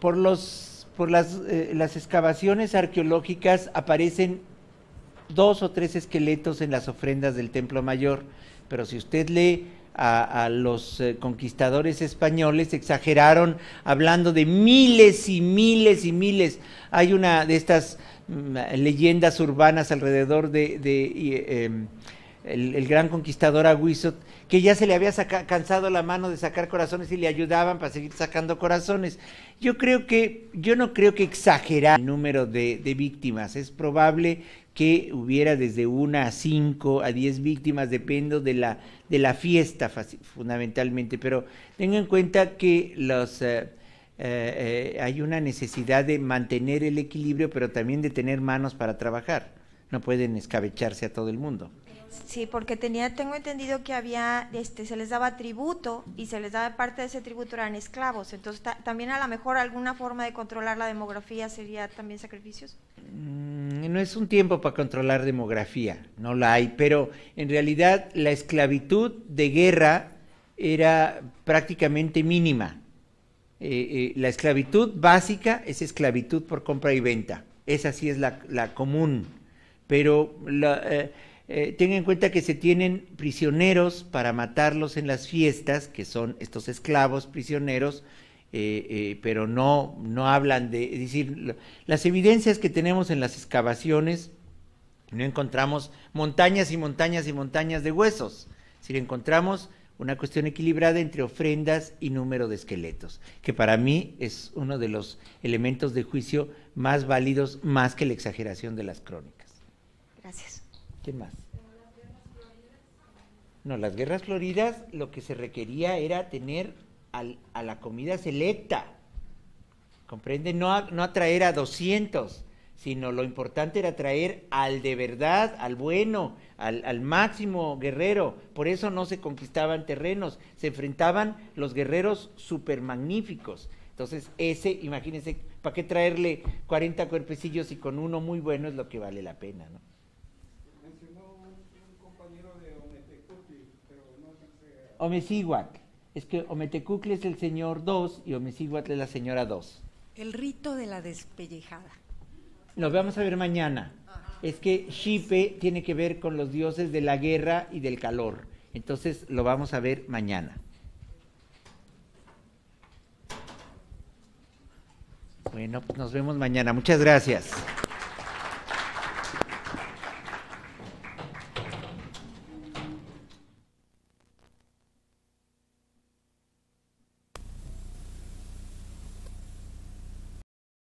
por, los, por las, eh, las excavaciones arqueológicas aparecen dos o tres esqueletos en las ofrendas del Templo Mayor, pero si usted lee a, los eh, conquistadores españoles, exageraron hablando de miles y miles y miles. Hay una de estas mm, leyendas urbanas alrededor de, em, el, gran conquistador Aguizot, que ya se le había cansado la mano de sacar corazones y le ayudaban para seguir sacando corazones. Yo creo que, yo no creo que exagerar el número de, víctimas. Es probable que hubiera desde una a cinco a diez víctimas, dependo de la, de la fiesta fundamentalmente. Pero tenga en cuenta que los eh, eh, eh, hay una necesidad de mantener el equilibrio, pero también de tener manos para trabajar. No pueden escabecharse a todo el mundo. Sí, porque tenía, tengo entendido que había, este, se les daba tributo y se les daba parte de ese tributo eran esclavos. Entonces, también a lo mejor alguna forma de controlar la demografía sería también sacrificios. Mm, no es un tiempo para controlar demografía, no la hay, pero en realidad la esclavitud de guerra era prácticamente mínima. Eh, eh, la esclavitud básica es esclavitud por compra y venta. Esa sí es la, común. Pero la, eh, eh, tenga en cuenta que se tienen prisioneros para matarlos en las fiestas, que son estos esclavos prisioneros, eh, eh, pero no, no hablan de, es decir, las evidencias que tenemos en las excavaciones, no encontramos montañas y montañas y montañas de huesos, si encontramos una cuestión equilibrada entre ofrendas y número de esqueletos, que para mí es uno de los elementos de juicio más válidos, más que la exageración de las crónicas. Gracias más? No, las guerras floridas lo que se requería era tener a la comida selecta. ¿Comprende? No, atraer a 200, sino lo importante era traer al de verdad, al bueno, al, máximo guerrero. Por eso no se conquistaban terrenos, se enfrentaban los guerreros super magníficos, Entonces, ese, imagínense, ¿para qué traerle 40 cuerpecillos y con uno muy bueno es lo que vale la pena, ¿no? Omeciguac. Es que Ometecucle es el señor dos y Omeciguac es la señora dos. El rito de la despellejada. Lo vamos a ver mañana. Es que Shipe tiene que ver con los dioses de la guerra y del calor. Entonces lo vamos a ver mañana. Bueno, nos vemos mañana. Muchas gracias.